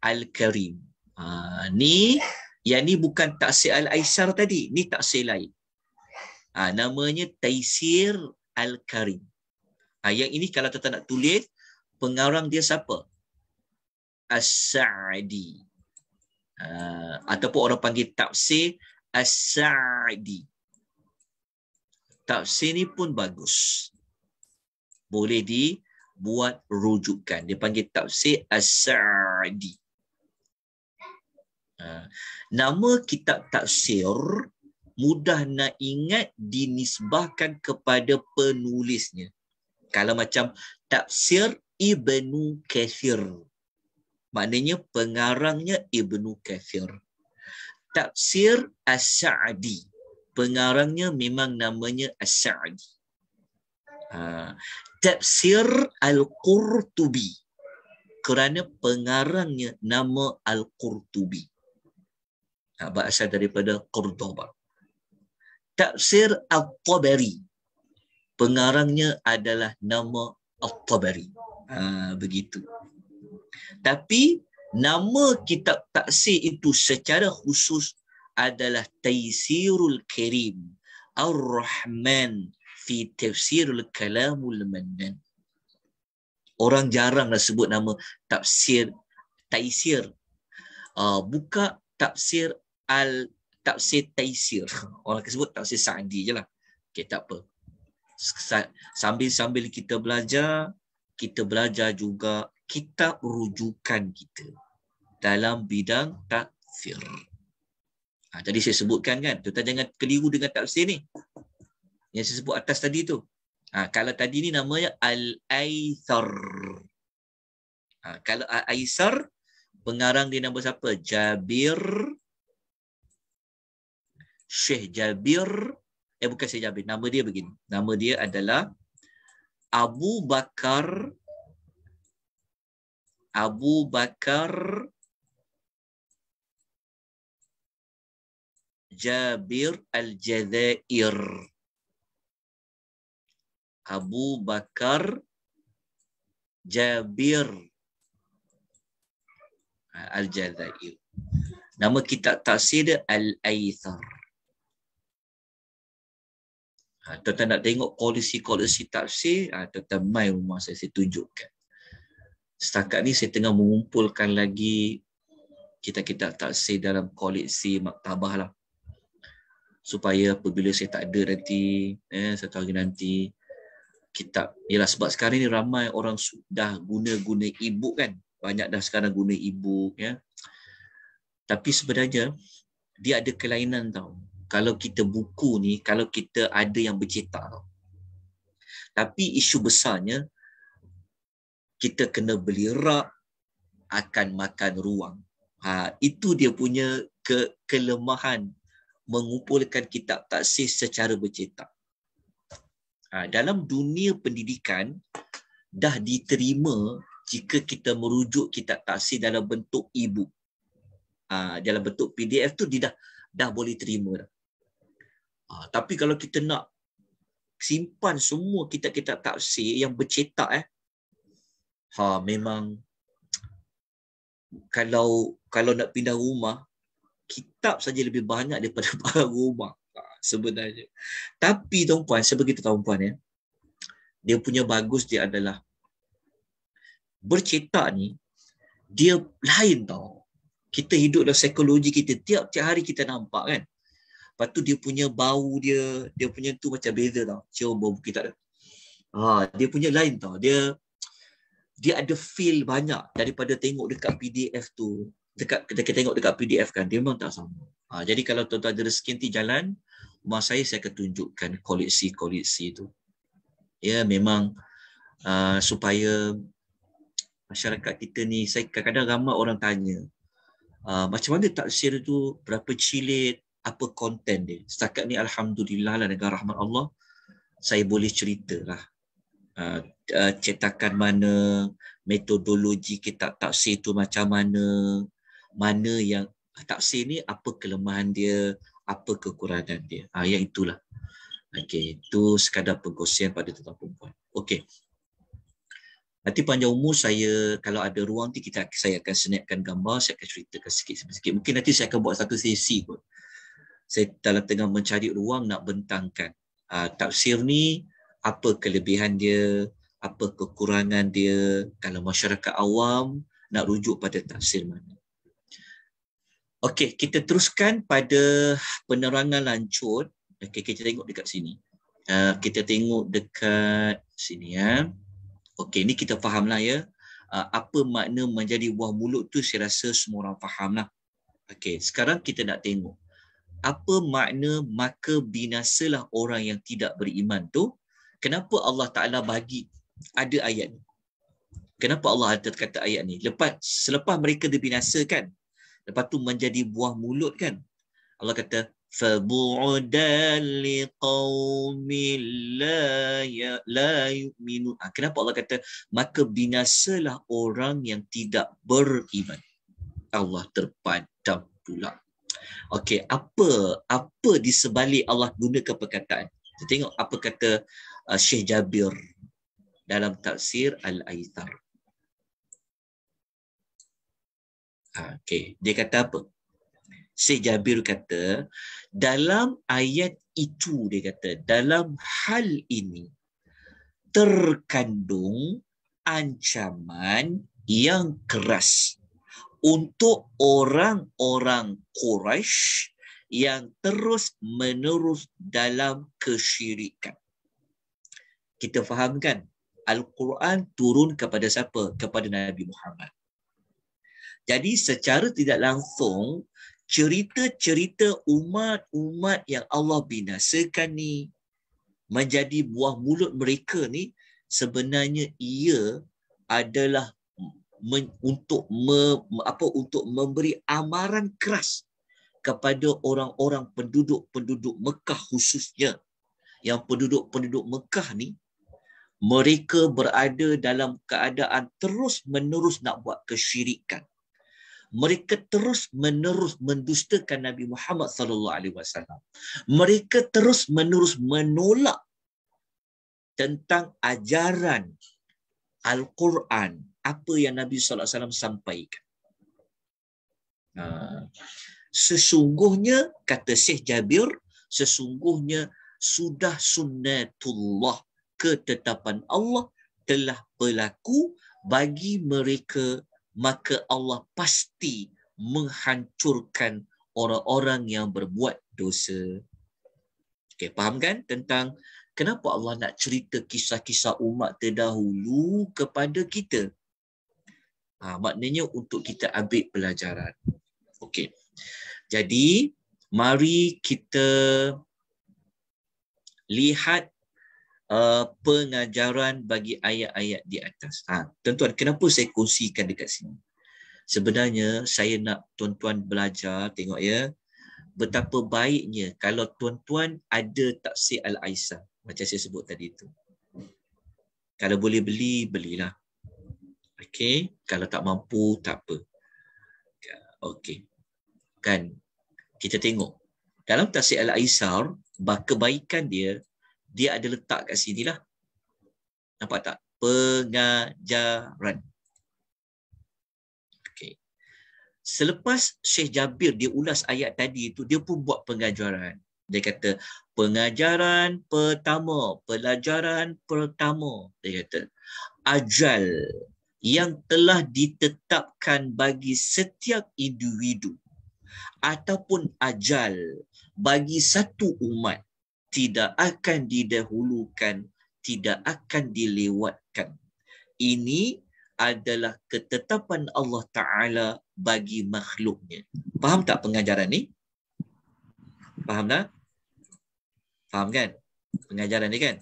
al-karim ah ni yang ni bukan tafsir al-aisar tadi ni tafsir lain ah namanya taisir al-karim Ha, yang ini kalau tuan nak tulis, pengarang dia siapa? As-Sa'di. Ha, ataupun orang panggil tafsir As-Sa'di. Tafsir ni pun bagus. Boleh di buat rujukan. Dia panggil tafsir As-Sa'di. Ha, nama kitab tafsir mudah nak ingat dinisbahkan kepada penulisnya kalau macam tafsir Ibnu Kathir. Maknanya pengarangnya Ibnu Kathir. Tafsir As-Sa'di. Pengarangnya memang namanya As-Sa'di. Uh, tafsir Al-Qurtubi. Kerana pengarangnya nama Al-Qurtubi. Uh, berasal daripada Qurdoba. Tafsir al Qabari pengarangnya adalah nama At-Tabari. Ha, begitu. Tapi nama kitab taksir itu secara khusus adalah Taisirul Karim Ar-Rahman fi Tafsirul Kalamul Mannan. Orang jaranglah sebut nama tafsir Taisir. Uh, ha, buka tafsir Al Tafsir Taisir. Orang sebut tafsir Sa'di je lah. Okay, tak apa sambil-sambil kita belajar, kita belajar juga kitab rujukan kita dalam bidang takfir. Ha, tadi saya sebutkan kan, tuan jangan keliru dengan tafsir ni. Yang saya sebut atas tadi tu. Ha, kalau tadi ni namanya Al-Aithar. Ha, kalau Al-Aithar, pengarang dia nama siapa? Jabir. Syekh Jabir eh bukan Syed Jabir, nama dia begini. Nama dia adalah Abu Bakar Abu Bakar Jabir Al-Jazair Abu Bakar Jabir Al-Jazair Nama kitab tafsir dia Al-Aithar Ha, nak tengok koalisi-koalisi tafsir, ha, tuan-tuan mai rumah saya, saya tunjukkan. Setakat ni saya tengah mengumpulkan lagi kitab-kitab tafsir dalam koleksi maktabah lah. Supaya apabila saya tak ada nanti, eh, satu hari nanti, kitab. Yalah sebab sekarang ni ramai orang sudah guna-guna e kan. Banyak dah sekarang guna e Ya. Tapi sebenarnya, dia ada kelainan tau kalau kita buku ni kalau kita ada yang bercetak tau. Tapi isu besarnya kita kena beli rak akan makan ruang. Ha, itu dia punya ke kelemahan mengumpulkan kitab taksir secara bercetak. Ha, dalam dunia pendidikan dah diterima jika kita merujuk kitab taksir dalam bentuk e-book. Ha, dalam bentuk PDF tu dia dah dah boleh terima dah. Ha, tapi kalau kita nak simpan semua kitab-kitab tafsir yang bercetak eh ha memang kalau kalau nak pindah rumah kitab saja lebih banyak daripada barang rumah ha, sebenarnya tapi tuan puan sebagai tuan puan ya eh, dia punya bagus dia adalah bercetak ni dia lain tau kita hidup dalam psikologi kita tiap-tiap hari kita nampak kan Lepas tu dia punya bau dia, dia punya tu macam beza tau. Cium bau bukit tak ada. Ha, dia punya lain tau. Dia dia ada feel banyak daripada tengok dekat PDF tu. Dekat kita, tengok dekat PDF kan, dia memang tak sama. Ha, jadi kalau tuan ada rezeki nanti jalan, rumah saya saya akan tunjukkan koleksi-koleksi tu. Ya, memang uh, supaya masyarakat kita ni, saya kadang-kadang ramai orang tanya, uh, macam mana taksir tu, berapa cilit, apa konten dia. Setakat ni Alhamdulillah lah dengan rahmat Allah, saya boleh ceritalah uh, ah, uh, ah, cetakan mana, metodologi kita tak tafsir tu macam mana, mana yang tak ah, tafsir ni apa kelemahan dia, apa kekurangan dia. Ah, yang itulah. Okay, itu sekadar pengkongsian pada tuan-tuan perempuan. Okey. Nanti panjang umur saya kalau ada ruang nanti kita saya akan senyapkan gambar, saya akan ceritakan sikit-sikit. Mungkin nanti saya akan buat satu sesi pun saya dalam tengah mencari ruang nak bentangkan uh, tafsir ni apa kelebihan dia apa kekurangan dia kalau masyarakat awam nak rujuk pada tafsir mana okey kita teruskan pada penerangan lanjut okey kita tengok dekat sini uh, kita tengok dekat sini ya okey ni kita faham lah ya ah, apa makna menjadi buah mulut tu saya rasa semua orang faham lah. Okay, sekarang kita nak tengok apa makna maka binasalah orang yang tidak beriman tu kenapa Allah Taala bagi ada ayat ni kenapa Allah ada kata ayat ni lepas selepas mereka dibinasakan lepas tu menjadi buah mulut kan Allah kata fabu'dan liqaumil la ya, la yu'minun ha, kenapa Allah kata maka binasalah orang yang tidak beriman Allah terpadam pula Okey, apa apa di sebalik Allah gunakan perkataan? Kita tengok apa kata uh, Syekh Jabir dalam tafsir Al-Aitar. Ah, okey, dia kata apa? Syekh Jabir kata, dalam ayat itu, dia kata, dalam hal ini, terkandung ancaman yang keras untuk orang-orang Quraisy yang terus menerus dalam kesyirikan. Kita fahamkan Al-Quran turun kepada siapa? Kepada Nabi Muhammad. Jadi secara tidak langsung, cerita-cerita umat-umat yang Allah binasakan ni menjadi buah mulut mereka ni sebenarnya ia adalah men, untuk me, apa untuk memberi amaran keras kepada orang-orang penduduk-penduduk Mekah khususnya yang penduduk-penduduk Mekah ni mereka berada dalam keadaan terus menerus nak buat kesyirikan mereka terus menerus mendustakan Nabi Muhammad sallallahu alaihi wasallam mereka terus menerus menolak tentang ajaran Al-Quran apa yang Nabi sallallahu alaihi wasallam sampaikan. Ha. Hmm. Sesungguhnya kata Syekh Jabir, sesungguhnya sudah sunnatullah ketetapan Allah telah berlaku bagi mereka maka Allah pasti menghancurkan orang-orang yang berbuat dosa. Okey, faham kan tentang kenapa Allah nak cerita kisah-kisah umat terdahulu kepada kita? Ha, maknanya untuk kita ambil pelajaran. Okey. Jadi, mari kita lihat uh, pengajaran bagi ayat-ayat di atas. Ha, tuan-tuan, kenapa saya kongsikan dekat sini? Sebenarnya, saya nak tuan-tuan belajar, tengok ya, betapa baiknya kalau tuan-tuan ada tafsir Al-Aisyah, macam saya sebut tadi itu. Kalau boleh beli, belilah. Okay, kalau tak mampu tak apa. Okay, Kan kita tengok dalam tafsir Al-Aisar, kebaikan dia dia ada letak kat sini lah. Nampak tak? Pengajaran. Okay, Selepas Syekh Jabir dia ulas ayat tadi itu, dia pun buat pengajaran. Dia kata, pengajaran pertama, pelajaran pertama. Dia kata, ajal yang telah ditetapkan bagi setiap individu ataupun ajal bagi satu umat tidak akan didahulukan, tidak akan dilewatkan. Ini adalah ketetapan Allah Ta'ala bagi makhluknya. Faham tak pengajaran ni? Faham tak? Faham kan? Pengajaran ni kan?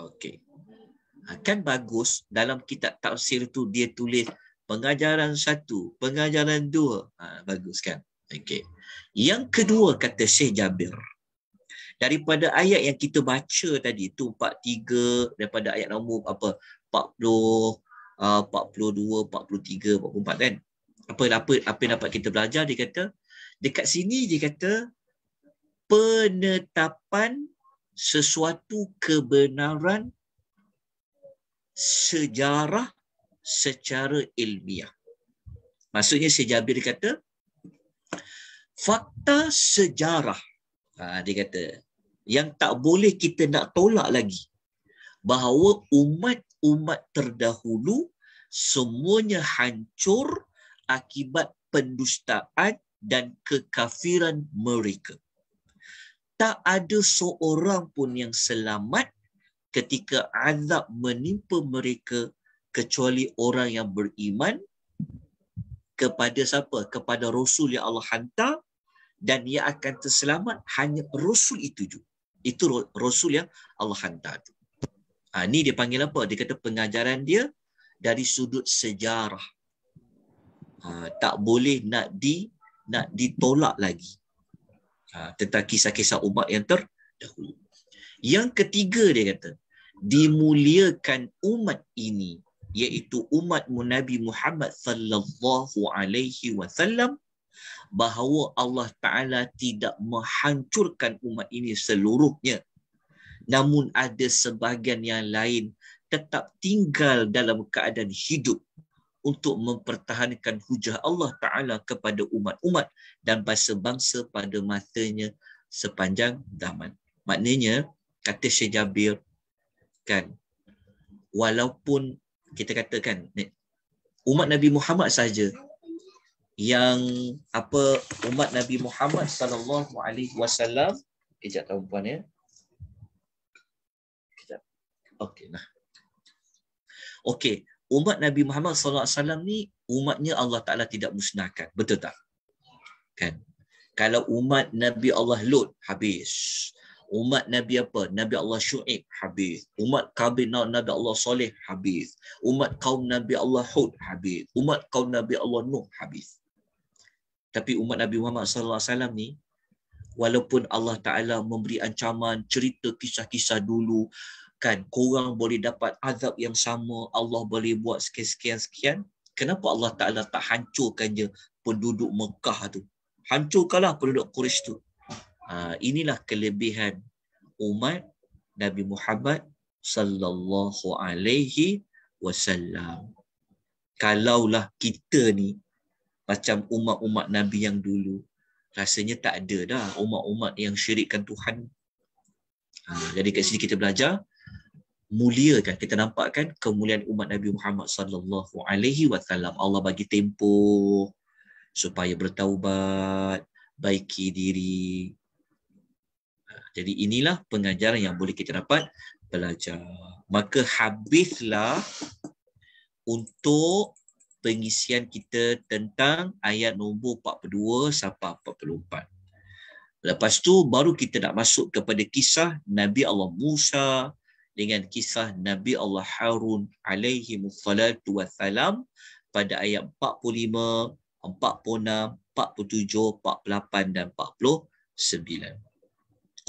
Okey kan bagus dalam kitab tafsir tu dia tulis pengajaran satu, pengajaran dua. Ha, bagus kan? Okey. Yang kedua kata Syekh Jabir. Daripada ayat yang kita baca tadi tu 43 daripada ayat nombor apa 40 42, 43, 44 kan? Apa, apa, apa yang dapat kita belajar dia kata Dekat sini dia kata Penetapan sesuatu kebenaran sejarah secara ilmiah. Maksudnya si Jabir kata, fakta sejarah, ha, dia kata, yang tak boleh kita nak tolak lagi, bahawa umat-umat terdahulu semuanya hancur akibat pendustaan dan kekafiran mereka. Tak ada seorang pun yang selamat ketika azab menimpa mereka kecuali orang yang beriman kepada siapa? Kepada Rasul yang Allah hantar dan ia akan terselamat hanya Rasul itu juga. Itu Rasul yang Allah hantar itu. Ha, ini dia panggil apa? Dia kata pengajaran dia dari sudut sejarah. Ha, tak boleh nak di nak ditolak lagi ha, tentang kisah-kisah umat yang terdahulu. Yang ketiga dia kata, dimuliakan umat ini iaitu umat Nabi Muhammad sallallahu alaihi wasallam bahawa Allah Taala tidak menghancurkan umat ini seluruhnya namun ada sebahagian yang lain tetap tinggal dalam keadaan hidup untuk mempertahankan hujah Allah Taala kepada umat-umat dan bangsa-bangsa pada matanya sepanjang zaman maknanya kata Syed Jabir kan walaupun kita katakan umat Nabi Muhammad saja yang apa umat Nabi Muhammad sallallahu alaihi wasallam kejap tahu puan ya eh. kejap okey nah okey umat Nabi Muhammad sallallahu alaihi wasallam ni umatnya Allah Taala tidak musnahkan betul tak kan kalau umat Nabi Allah Lut habis umat Nabi apa? Nabi Allah Syu'ib habis. Umat kabin Nabi Allah Saleh habis. Umat kaum Nabi Allah Hud habis. Umat kaum Nabi Allah Nuh habis. Tapi umat Nabi Muhammad sallallahu alaihi wasallam ni walaupun Allah Taala memberi ancaman cerita kisah-kisah dulu kan korang boleh dapat azab yang sama Allah boleh buat sekian-sekian sekian kenapa Allah Taala tak hancurkan je penduduk Mekah tu hancurkanlah penduduk Quraisy tu Ah, inilah kelebihan umat Nabi Muhammad sallallahu alaihi wasallam. Kalaulah kita ni macam umat-umat Nabi yang dulu, rasanya tak ada dah umat-umat yang syirikkan Tuhan. Ha, jadi kat sini kita belajar mulia kan kita nampak kan kemuliaan umat Nabi Muhammad sallallahu alaihi wasallam Allah bagi tempoh supaya bertaubat baiki diri jadi inilah pengajaran yang boleh kita dapat belajar. Maka habislah untuk pengisian kita tentang ayat nombor 42 sampai 44. Lepas tu baru kita nak masuk kepada kisah Nabi Allah Musa dengan kisah Nabi Allah Harun alaihi salatu wassalam pada ayat 45, 46, 47, 48 dan 49.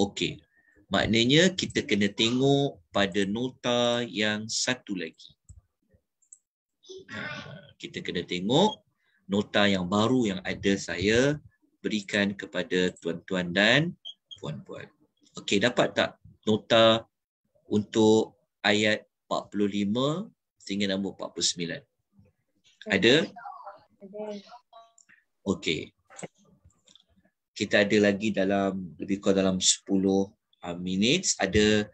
Okey. Maknanya kita kena tengok pada nota yang satu lagi. Ha, kita kena tengok nota yang baru yang ada saya berikan kepada tuan-tuan dan puan-puan. Okey, dapat tak nota untuk ayat 45 sehingga nombor 49? Ada? Ada. Okey kita ada lagi dalam lebih kurang dalam 10 uh, minit ada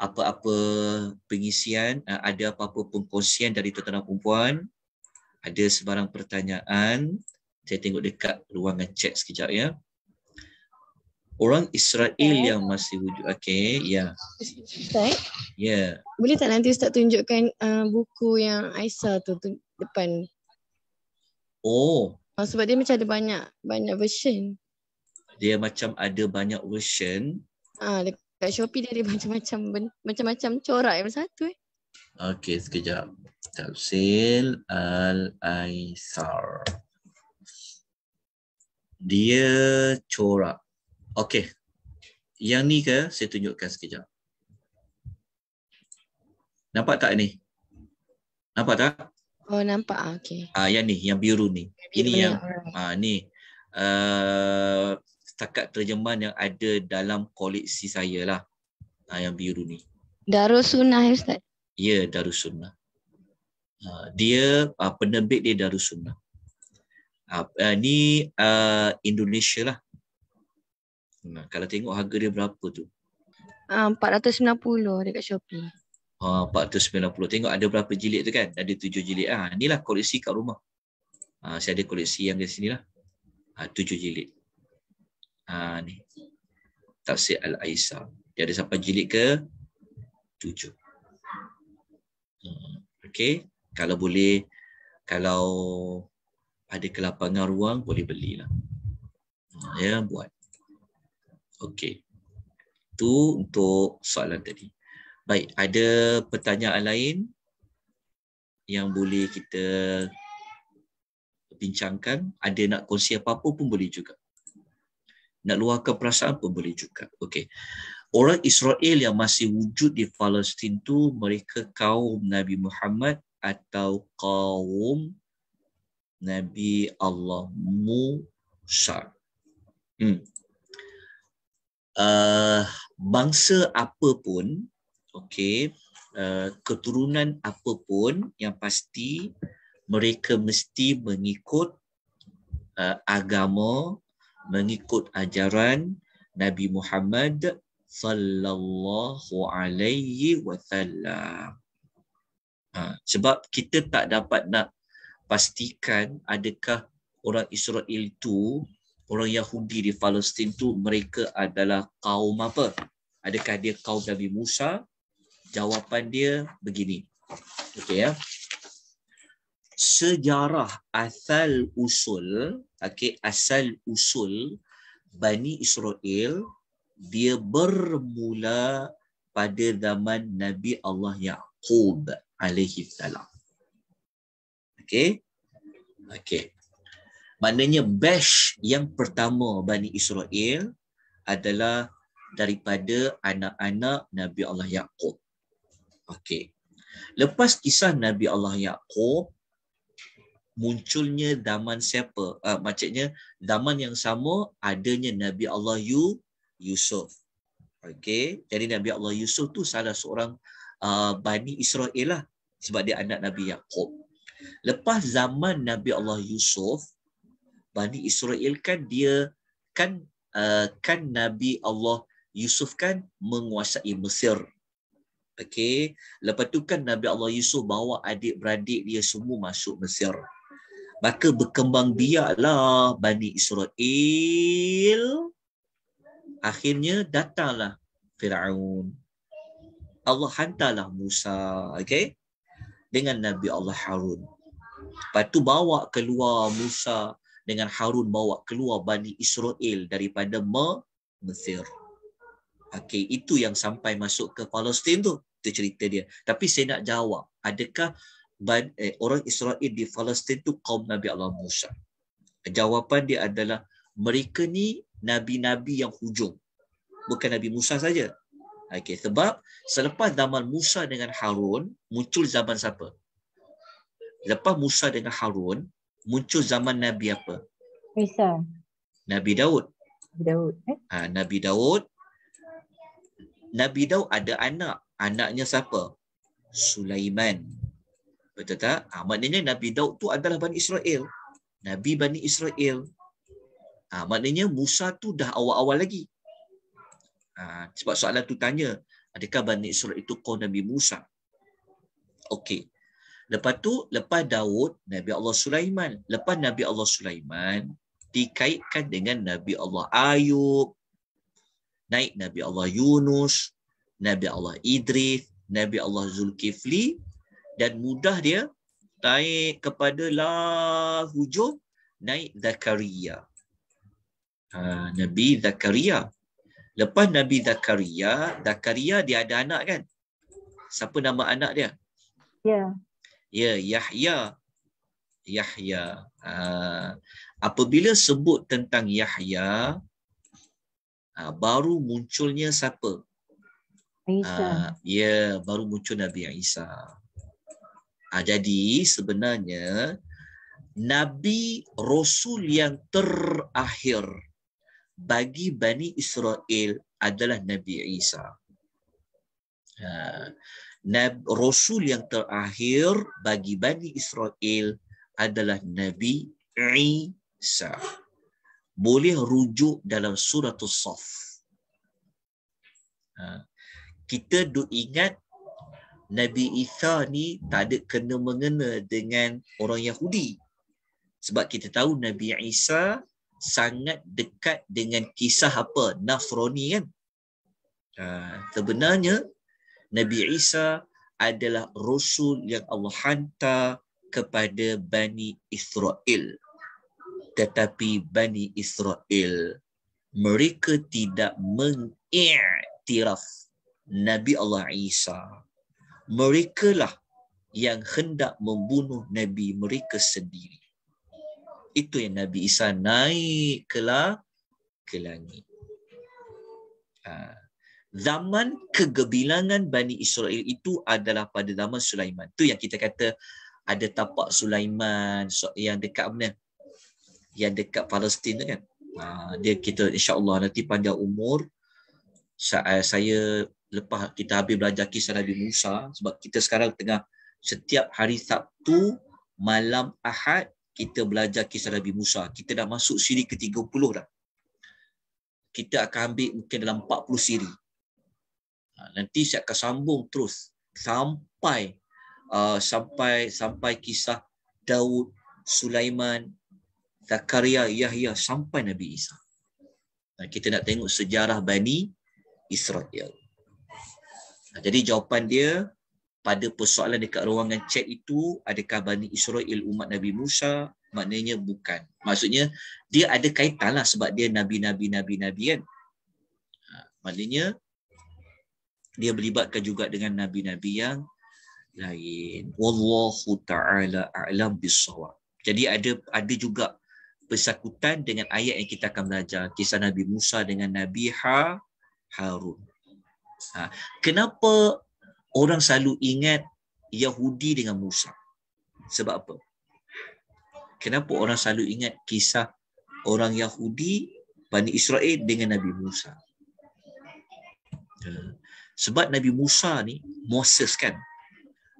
apa-apa pengisian, uh, ada apa-apa pengkongsian dari tuan-tuan dan puan ada sebarang pertanyaan, saya tengok dekat ruangan chat sekejap ya. Orang Israel okay. yang masih wujud. Okey, ya. Yeah. Ya. Yeah. Boleh tak nanti Ustaz tunjukkan uh, buku yang Aisyah tu, tu depan? Oh. oh sebab dia macam ada banyak banyak version dia macam ada banyak version. Ah, dekat Shopee dia ada macam-macam ben- macam-macam corak yang satu eh. Okey, sekejap. Tafsil Al-Aisar. Dia corak. Okey. Yang ni ke saya tunjukkan sekejap. Nampak tak ni? Nampak tak? Oh nampak ah okey. Ah yang ni yang biru ni. Ini yang ah ni. Uh, setakat terjemahan yang ada dalam koleksi saya lah ah, yang biru ni. Darus Sunnah Ustaz? Ya, Darus Sunnah. Ah, dia ah, penerbit dia Darus Sunnah. Ni Indonesia lah. Kalau tengok harga dia berapa tu? Uh, 490 dekat Shopee. Uh, 490. Tengok ada berapa jilid tu kan? Ada tujuh jilid. Ha, inilah koleksi kat rumah. Ha, saya ada koleksi yang di sini lah. Ha, tujuh jilid uh, ni tafsir al aisa dia ada sampai jilid ke tujuh, uh, okey kalau boleh kalau ada kelapangan ruang boleh belilah uh, ya yeah, buat okey tu untuk soalan tadi baik ada pertanyaan lain yang boleh kita bincangkan ada nak kongsi apa-apa pun boleh juga nak luahkan perasaan pun boleh juga. Okey. Orang Israel yang masih wujud di Palestin tu mereka kaum Nabi Muhammad atau kaum Nabi Allah Musa. Hmm. Uh, bangsa apapun, pun, okey, uh, keturunan apapun, yang pasti mereka mesti mengikut uh, agama mengikut ajaran Nabi Muhammad sallallahu alaihi wasallam. Ha, sebab kita tak dapat nak pastikan adakah orang Israel itu, orang Yahudi di Palestin tu mereka adalah kaum apa? Adakah dia kaum Nabi Musa? Jawapan dia begini. Okey ya. Sejarah asal usul okay, asal usul Bani Israel dia bermula pada zaman Nabi Allah Yaqub alaihi salam. Okey. Okey. Maknanya bash yang pertama Bani Israel adalah daripada anak-anak Nabi Allah Yaqub. Okey. Lepas kisah Nabi Allah Yaqub, munculnya zaman siapa? Uh, maksudnya zaman yang sama adanya Nabi Allah Yu, Yusuf. Okey, jadi Nabi Allah Yusuf tu salah seorang uh, Bani Israel lah sebab dia anak Nabi Yakub. Lepas zaman Nabi Allah Yusuf, Bani Israel kan dia kan uh, kan Nabi Allah Yusuf kan menguasai Mesir. Okey, lepas tu kan Nabi Allah Yusuf bawa adik-beradik dia semua masuk Mesir maka berkembang biaklah Bani Israel akhirnya datanglah Firaun Allah hantarlah Musa okay, dengan Nabi Allah Harun lepas tu bawa keluar Musa dengan Harun bawa keluar Bani Israel daripada me Mesir Okay, itu yang sampai masuk ke Palestin tu itu cerita dia tapi saya nak jawab adakah ban, eh, orang Israel di Palestin tu kaum Nabi Allah Musa. Jawapan dia adalah mereka ni nabi-nabi yang hujung. Bukan Nabi Musa saja. Okey, sebab selepas zaman Musa dengan Harun muncul zaman siapa? Lepas Musa dengan Harun muncul zaman nabi apa? Isa. Nabi Daud. Daud. Eh? Ha, nabi Daud. Nabi Daud ada anak. Anaknya siapa? Sulaiman. Betul tak? Ha, maknanya Nabi Daud tu adalah Bani Israel. Nabi Bani Israel. Ha, maknanya Musa tu dah awal-awal lagi. Ha, sebab soalan tu tanya, adakah Bani Israel itu kau Nabi Musa? Okey. Lepas tu, lepas Daud, Nabi Allah Sulaiman. Lepas Nabi Allah Sulaiman, dikaitkan dengan Nabi Allah Ayub. Naik Nabi Allah Yunus. Nabi Allah Idris. Nabi Allah Zulkifli dan mudah dia naik kepada la hujung naik Zakaria. Ha, Nabi Zakaria. Lepas Nabi Zakaria, Zakaria dia ada anak kan? Siapa nama anak dia? Ya. Ya, Yahya. Yahya. Ha, apabila sebut tentang Yahya, ha, baru munculnya siapa? Isa. Ha, ya, baru muncul Nabi Isa. Ha, jadi sebenarnya Nabi Rasul yang terakhir bagi Bani Israel adalah Nabi Isa. Ha, Nabi Rasul yang terakhir bagi Bani Israel adalah Nabi Isa. Boleh rujuk dalam surah As-Saff. Ha, kita duk ingat Nabi Isa ni tak ada kena mengena dengan orang Yahudi. Sebab kita tahu Nabi Isa sangat dekat dengan kisah apa? Nasrani kan? Ha, sebenarnya Nabi Isa adalah rasul yang Allah hantar kepada Bani Israel. Tetapi Bani Israel mereka tidak mengiktiraf Nabi Allah Isa mereka lah yang hendak membunuh Nabi mereka sendiri. Itu yang Nabi Isa naik ke, la, ke langit. Ha. Zaman kegebilangan Bani Israel itu adalah pada zaman Sulaiman. Tu yang kita kata ada tapak Sulaiman yang dekat mana? Yang dekat Palestin tu kan? Ha. dia kita Insyaallah nanti pada umur eh, saya lepas kita habis belajar kisah Nabi Musa sebab kita sekarang tengah setiap hari Sabtu malam Ahad kita belajar kisah Nabi Musa. Kita dah masuk siri ke-30 dah. Kita akan ambil mungkin dalam 40 siri. Ha, nanti saya akan sambung terus sampai uh, sampai sampai kisah Daud, Sulaiman, Zakaria, Yahya sampai Nabi Isa. Ha, kita nak tengok sejarah Bani Israel. Ha, jadi jawapan dia pada persoalan dekat ruangan chat itu adakah Bani Israel umat Nabi Musa? Maknanya bukan. Maksudnya dia ada kaitan lah sebab dia Nabi-Nabi-Nabi-Nabi kan. Ha, maknanya dia berlibatkan juga dengan Nabi-Nabi yang lain. Wallahu ta'ala a'lam bisawab. Jadi ada ada juga persakutan dengan ayat yang kita akan belajar. Kisah Nabi Musa dengan Nabi ha, Harun. Ha, kenapa orang selalu ingat Yahudi dengan Musa? Sebab apa? Kenapa orang selalu ingat kisah orang Yahudi Bani Israel dengan Nabi Musa? Ha. sebab Nabi Musa ni Moses kan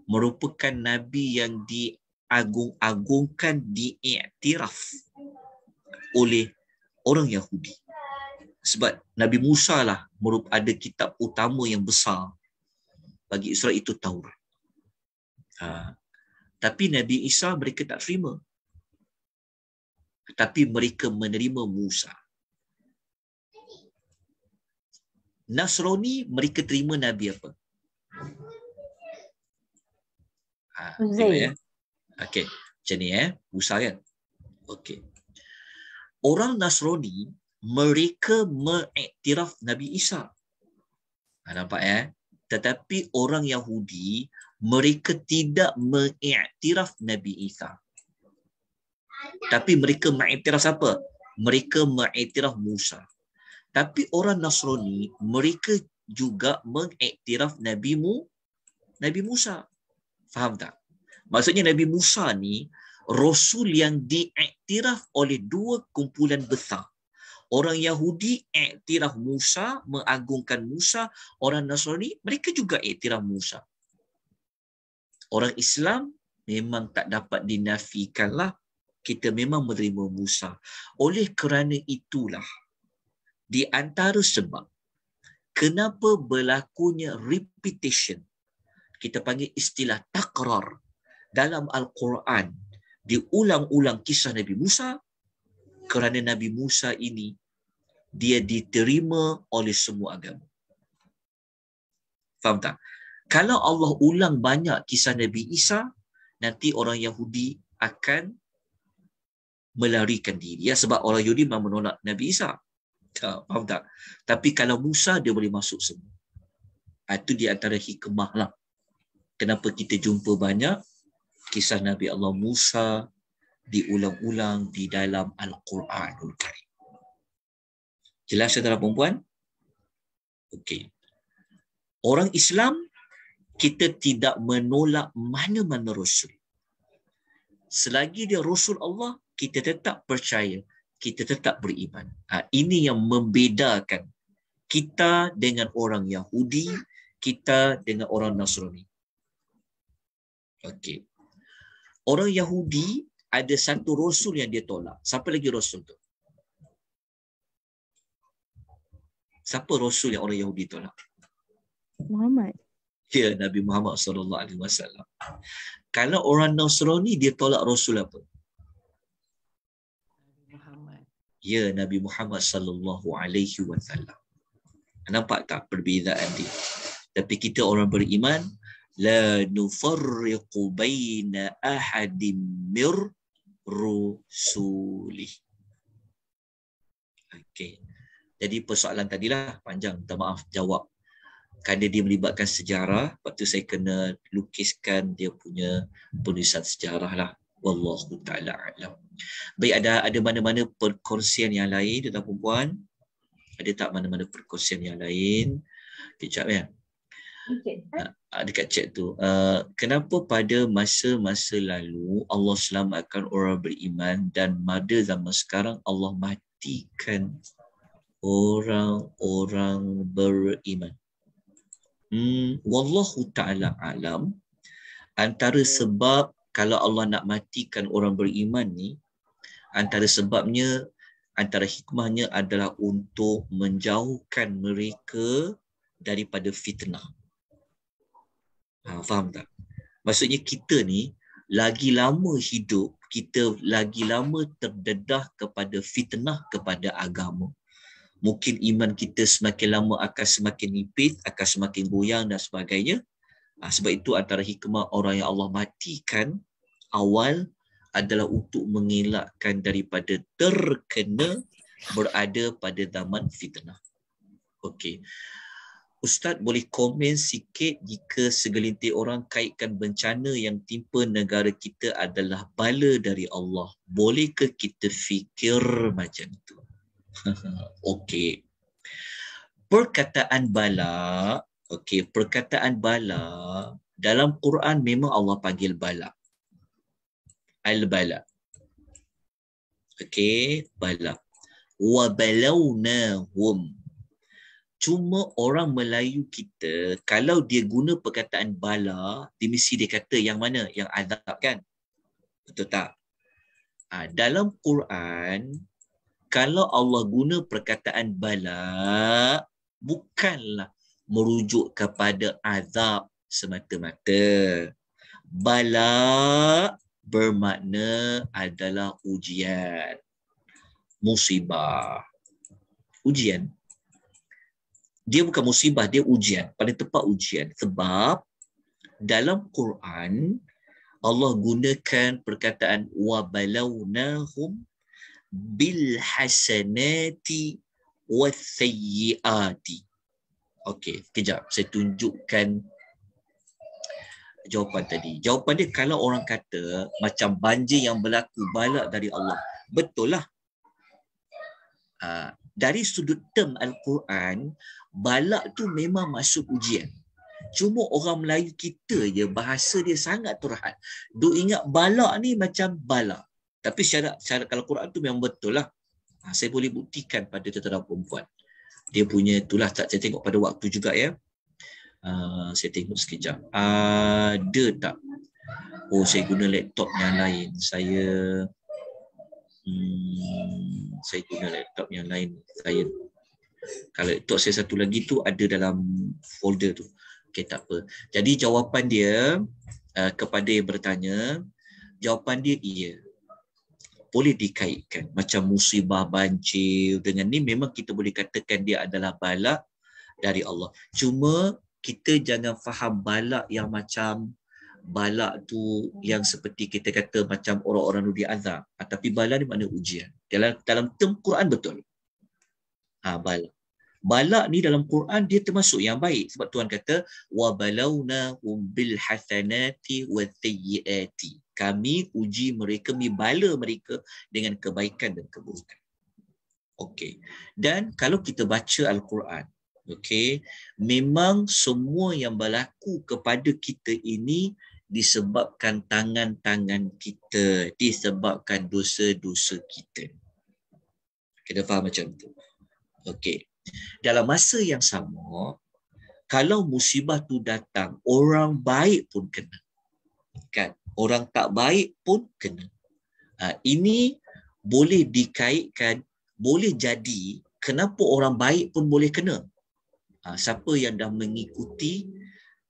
merupakan nabi yang diagung-agungkan diiktiraf oleh orang Yahudi sebab Nabi Musa lah ada kitab utama yang besar bagi Israel itu Taurat. Ha. Tapi Nabi Isa mereka tak terima. Tetapi mereka menerima Musa. Nasrani mereka terima Nabi apa? Ha, Zain. Ya? Okay, macam ni eh. Musa kan? Okay. Orang Nasrani mereka mengiktiraf Nabi Isa. Ha, nampak ya? Tetapi orang Yahudi, mereka tidak mengiktiraf Nabi Isa. Tapi mereka mengiktiraf siapa? Mereka mengiktiraf Musa. Tapi orang Nasrani, mereka juga mengiktiraf Nabi Mu, Nabi Musa. Faham tak? Maksudnya Nabi Musa ni, Rasul yang diiktiraf oleh dua kumpulan besar orang Yahudi iktiraf Musa, mengagungkan Musa. Orang Nasrani, mereka juga iktiraf Musa. Orang Islam memang tak dapat dinafikanlah kita memang menerima Musa. Oleh kerana itulah, di antara sebab, kenapa berlakunya repetition, kita panggil istilah takrar dalam Al-Quran, diulang-ulang kisah Nabi Musa, kerana Nabi Musa ini dia diterima oleh semua agama. Faham tak? Kalau Allah ulang banyak kisah Nabi Isa, nanti orang Yahudi akan melarikan diri. Ya, sebab orang Yahudi memang menolak Nabi Isa. Tak, faham tak? Tapi kalau Musa, dia boleh masuk semua. Ah, itu di antara hikmah lah. Kenapa kita jumpa banyak kisah Nabi Allah Musa, diulang-ulang di dalam Al-Quranul Karim. Jelas saudara perempuan? Okey. Orang Islam, kita tidak menolak mana-mana Rasul. Selagi dia Rasul Allah, kita tetap percaya, kita tetap beriman. Ha, ini yang membedakan kita dengan orang Yahudi, kita dengan orang Nasrani. Okey. Orang Yahudi ada satu rasul yang dia tolak. Siapa lagi rasul tu? Siapa rasul yang orang Yahudi tolak? Muhammad. Ya, Nabi Muhammad sallallahu alaihi wasallam. Kalau orang Nasrani dia tolak rasul apa? Muhammad. Ya, Nabi Muhammad sallallahu alaihi wasallam. Nampak tak perbezaan dia? Tapi kita orang beriman la nufarriqu baina ahadin mir rusuli. Okey. Jadi persoalan tadilah panjang. Minta maaf jawab. Kerana dia melibatkan sejarah, waktu saya kena lukiskan dia punya penulisan sejarah lah. Wallahu ta'ala alam. Baik, ada ada mana-mana perkongsian yang lain, tuan-tuan perempuan? Ada tak mana-mana perkongsian yang lain? Kejap ya. Eh? okay. Ha, ah, dekat chat tu uh, kenapa pada masa-masa lalu Allah selamatkan orang beriman dan pada zaman sekarang Allah matikan orang-orang beriman hmm wallahu taala alam antara sebab kalau Allah nak matikan orang beriman ni antara sebabnya antara hikmahnya adalah untuk menjauhkan mereka daripada fitnah. Ha, faham tak? Maksudnya kita ni lagi lama hidup, kita lagi lama terdedah kepada fitnah kepada agama. Mungkin iman kita semakin lama akan semakin nipis, akan semakin goyang dan sebagainya. Ha, sebab itu antara hikmah orang yang Allah matikan awal adalah untuk mengelakkan daripada terkena berada pada zaman fitnah. Okey. Ustaz boleh komen sikit jika segelintir orang kaitkan bencana yang timpa negara kita adalah bala dari Allah. Bolehkah kita fikir macam itu? okey. Perkataan bala, okey, perkataan bala dalam Quran memang Allah panggil bala. Al-bala. Okey, bala. Wa balawnahum cuma orang Melayu kita kalau dia guna perkataan bala dia mesti dia kata yang mana yang adab kan betul tak ha, dalam Quran kalau Allah guna perkataan bala bukanlah merujuk kepada azab semata-mata bala bermakna adalah ujian musibah ujian dia bukan musibah dia ujian pada tempat ujian sebab dalam Quran Allah gunakan perkataan wa balawnahum bil hasanati wasayyiati okey kejap saya tunjukkan jawapan tadi jawapan dia kalau orang kata macam banjir yang berlaku balak dari Allah betul lah uh, dari sudut term Al-Quran, balak tu memang masuk ujian. Cuma orang Melayu kita je bahasa dia sangat terhad. Duk ingat balak ni macam balak. Tapi syarat syarat kalau Quran tu memang betul lah. Ha, saya boleh buktikan pada tetera perempuan. Dia punya itulah tak saya tengok pada waktu juga ya. Uh, saya tengok sekejap. Uh, ada tak? Oh saya guna laptop yang lain. Saya hmm, saya guna laptop yang lain. Saya kalau itu saya satu lagi tu ada dalam folder tu. Okey tak apa. Jadi jawapan dia uh, kepada yang bertanya, jawapan dia iya. Boleh dikaitkan macam musibah banjir dengan ni memang kita boleh katakan dia adalah bala dari Allah. Cuma kita jangan faham bala yang macam balak tu yang seperti kita kata macam orang-orang nudi diazab ah, tapi balak ni makna ujian dalam dalam term Quran betul ha, bala. Bala ni dalam Quran dia termasuk yang baik sebab Tuhan kata wa balawna bil hasanati wa thayyiati. Kami uji mereka, kami bala mereka dengan kebaikan dan keburukan. Okey. Dan kalau kita baca Al-Quran, okey, memang semua yang berlaku kepada kita ini disebabkan tangan-tangan kita, disebabkan dosa-dosa kita. Kita faham macam tu. Okey. Dalam masa yang sama, kalau musibah tu datang, orang baik pun kena. Kan? Orang tak baik pun kena. Ha, ini boleh dikaitkan, boleh jadi kenapa orang baik pun boleh kena. Ha, siapa yang dah mengikuti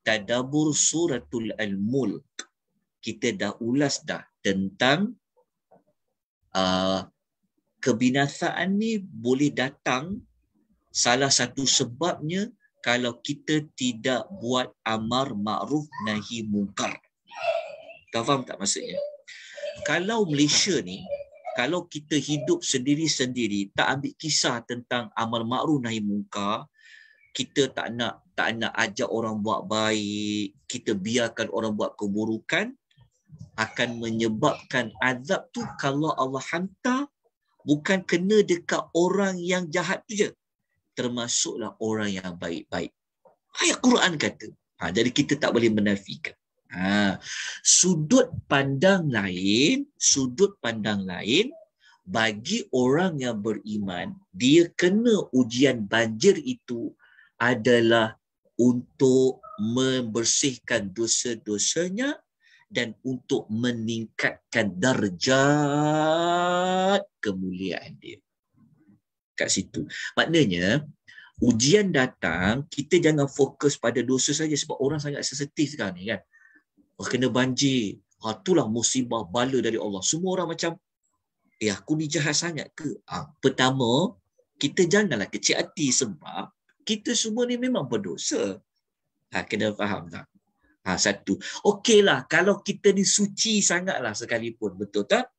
Tadabur Suratul Al-Mulk. Kita dah ulas dah tentang uh, kebinasaan ni boleh datang salah satu sebabnya kalau kita tidak buat amar ma'ruf nahi mungkar. Kau faham tak maksudnya? Kalau Malaysia ni, kalau kita hidup sendiri-sendiri, tak ambil kisah tentang amar ma'ruf nahi mungkar, kita tak nak tak nak ajak orang buat baik, kita biarkan orang buat keburukan, akan menyebabkan azab tu kalau Allah hantar bukan kena dekat orang yang jahat tu je. Termasuklah orang yang baik-baik. Ayat Quran kata. Ha, jadi kita tak boleh menafikan. Ha, sudut pandang lain, sudut pandang lain, bagi orang yang beriman, dia kena ujian banjir itu adalah untuk membersihkan dosa-dosanya dan untuk meningkatkan darjat kemuliaan dia. Kat situ. Maknanya, ujian datang, kita jangan fokus pada dosa saja sebab orang sangat sensitif sekarang ni kan. Oh, kena banjir. Ha, itulah musibah bala dari Allah. Semua orang macam, eh aku ni jahat sangat ke? Ha, pertama, kita janganlah kecil hati sebab kita semua ni memang berdosa. Ha, kena faham tak? Ha, satu. Okeylah, kalau kita ni suci sangatlah sekalipun. Betul tak?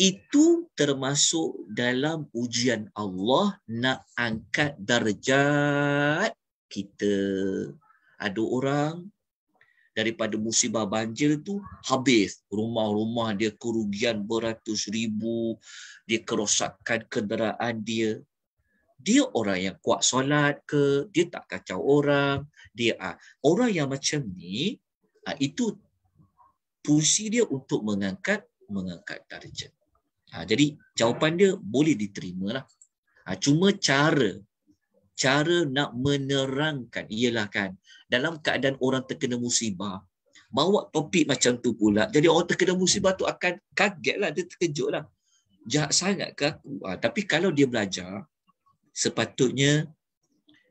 Itu termasuk dalam ujian Allah nak angkat darjat kita. Ada orang daripada musibah banjir tu habis. Rumah-rumah dia kerugian beratus ribu. Dia kerosakan kenderaan dia dia orang yang kuat solat ke dia tak kacau orang dia uh, orang yang macam ni uh, itu fungsi dia untuk mengangkat mengangkat darjah ah, uh, jadi jawapan dia boleh diterima lah uh, cuma cara cara nak menerangkan ialah kan dalam keadaan orang terkena musibah bawa topik macam tu pula jadi orang terkena musibah tu akan kaget lah dia terkejut lah jahat sangat ke aku uh, tapi kalau dia belajar sepatutnya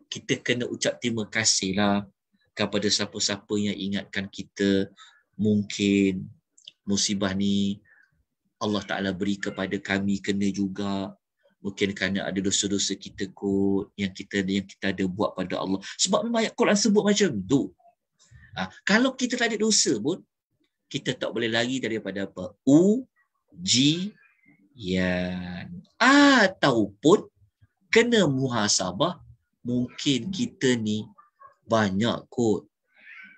kita kena ucap terima kasihlah kepada siapa-siapa yang ingatkan kita mungkin musibah ni Allah Ta'ala beri kepada kami kena juga mungkin kerana ada dosa-dosa kita kot yang kita yang kita ada buat pada Allah sebab memang ayat Quran sebut macam tu ha, kalau kita tak ada dosa pun kita tak boleh lari daripada apa u g ya ataupun kena muhasabah, mungkin kita ni banyak kot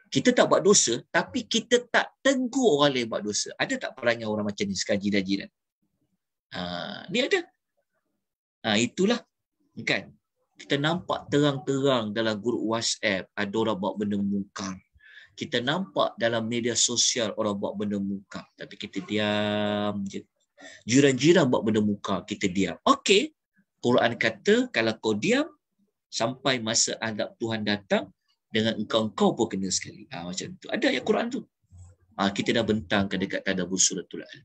kita tak buat dosa tapi kita tak tegur orang lain buat dosa. Ada tak perangai orang macam ni sekarang jiran-jiran? Ha, ni ada. Ha, itulah. Kan? Kita nampak terang-terang dalam grup WhatsApp ada orang buat benda mungkar. Kita nampak dalam media sosial orang buat benda mungkar. Tapi kita diam je. Jiran-jiran buat benda mungkar, kita diam. Okey, Quran kata kalau kau diam sampai masa azab Tuhan datang dengan engkau kau pun kena sekali. Ha, macam tu. Ada ayat Quran tu. Ha, kita dah bentangkan dekat tadabbur suratul al.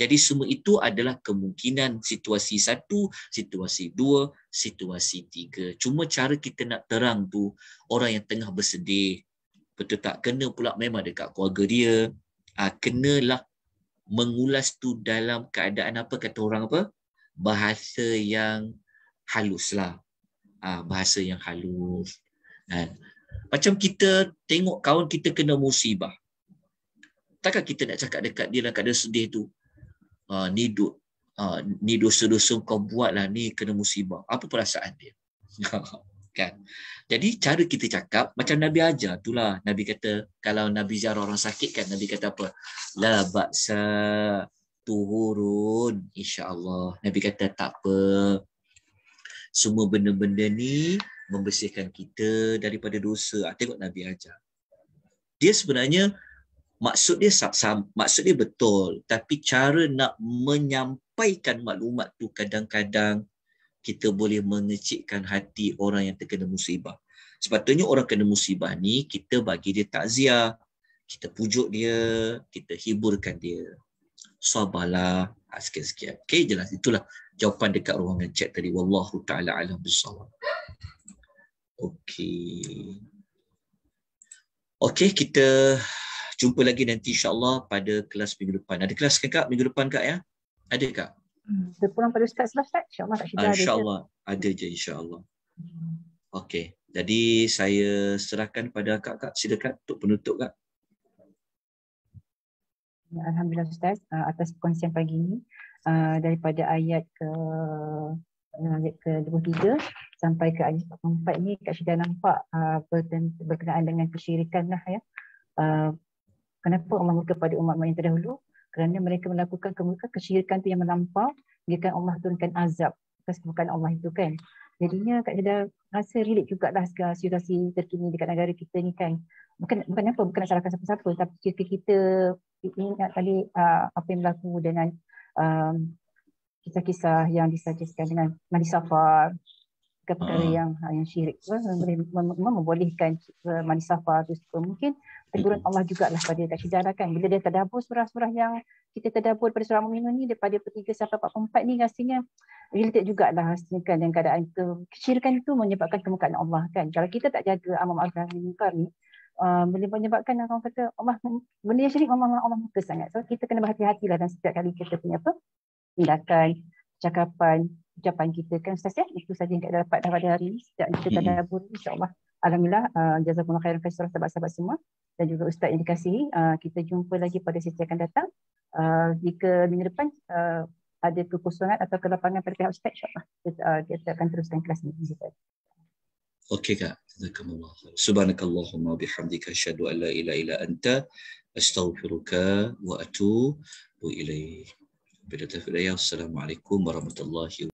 Jadi semua itu adalah kemungkinan situasi satu, situasi dua, situasi tiga. Cuma cara kita nak terang tu, orang yang tengah bersedih, betul tak? Kena pula memang dekat keluarga dia, ha, kenalah mengulas tu dalam keadaan apa, kata orang apa? bahasa yang haluslah. Ah ha, bahasa yang halus. Kan? Macam kita tengok kawan kita kena musibah. Takkan kita nak cakap dekat dia dalam ada sedih tu. Ah ni du- Uh, ah, ni dosa-dosa kau buatlah ni kena musibah. Apa perasaan dia? kan. Jadi cara kita cakap macam Nabi ajar itulah. Nabi kata kalau Nabi ziarah orang sakit kan Nabi kata apa? La ba'sa turun insyaallah nabi kata tak apa semua benda-benda ni membersihkan kita daripada dosa ah tengok nabi ajar dia sebenarnya maksud dia maksud dia betul tapi cara nak menyampaikan maklumat tu kadang-kadang kita boleh mengecikkan hati orang yang terkena musibah sepatutnya orang kena musibah ni kita bagi dia takziah kita pujuk dia kita hiburkan dia sabarlah ha, ah, sekian-sekian. Okey, jelas itulah jawapan dekat ruangan chat tadi. Wallahu taala alam bisawab. Okey. Okey, kita jumpa lagi nanti Insyaallah pada kelas minggu depan. Ada kelas ke kak minggu depan kak ya? Ada kak? Dia pulang pada Ustaz lah Ustaz. InsyaAllah tak ah, ada. InsyaAllah. Ada je insyaAllah. Okey. Jadi saya serahkan pada kak-kak. Silakan untuk penutup kak. Ya, Alhamdulillah Ustaz uh, atas perkongsian pagi ini uh, daripada ayat ke uh, ayat ke 23 sampai ke ayat ke 44 ini Kak Syedah nampak uh, berkenaan dengan kesyirikan lah ya. Uh, kenapa Allah murka pada umat yang terdahulu? Kerana mereka melakukan kemurkaan kesyirikan tu yang melampau dia kan Allah turunkan azab. atas Kesibukan Allah itu kan. Uh, Jadinya Kak Jeda rasa relate juga lah segala situasi terkini dekat negara kita ni kan. Bukan, bukan apa, bukan nak salahkan siapa-siapa tapi kita, kita ingat balik uh, apa yang berlaku dengan um, kisah-kisah yang disajikan dengan Mandi perkara-perkara hmm. yang ha, yang syirik eh, boleh membolehkan eh, manisafa tu mungkin teguran hmm. Allah jugalah pada dia sejarah kan bila dia tadabbur surah-surah yang kita tadabbur pada surah mukminun ni daripada 3 sampai 44 ni rasanya related jugalah rasanya kan dengan keadaan tu kesyirikan itu menyebabkan kemukaan Allah kan kalau kita tak jaga amal amal kami ni uh, boleh menyebabkan orang kata Allah benda yang syirik Allah Allah muka sangat so kita kena berhati-hatilah dan setiap kali kita punya apa tindakan cakapan ucapan kita kan Ustaz ya. Itu saja yang kita dapat pada hari ini. Setiap kita tak ada pun insyaAllah. Alhamdulillah, uh, jazakumullah khairan khairan sahabat-sahabat semua. Dan juga Ustaz yang dikasihi. Uh, kita jumpa lagi pada sesi akan datang. Uh, jika minggu depan uh, ada kekosongan atau kelapangan pada pihak Ustaz, insyaAllah. Kita, uh, kita akan teruskan kelas ini. Ustaz. Okey kak. Jazakumullah. Subhanakallahumma bihamdika syadu ala ila ila anta. Astaghfiruka wa atubu ilaih. Bila tafidaya. Assalamualaikum warahmatullahi wabarakatuh.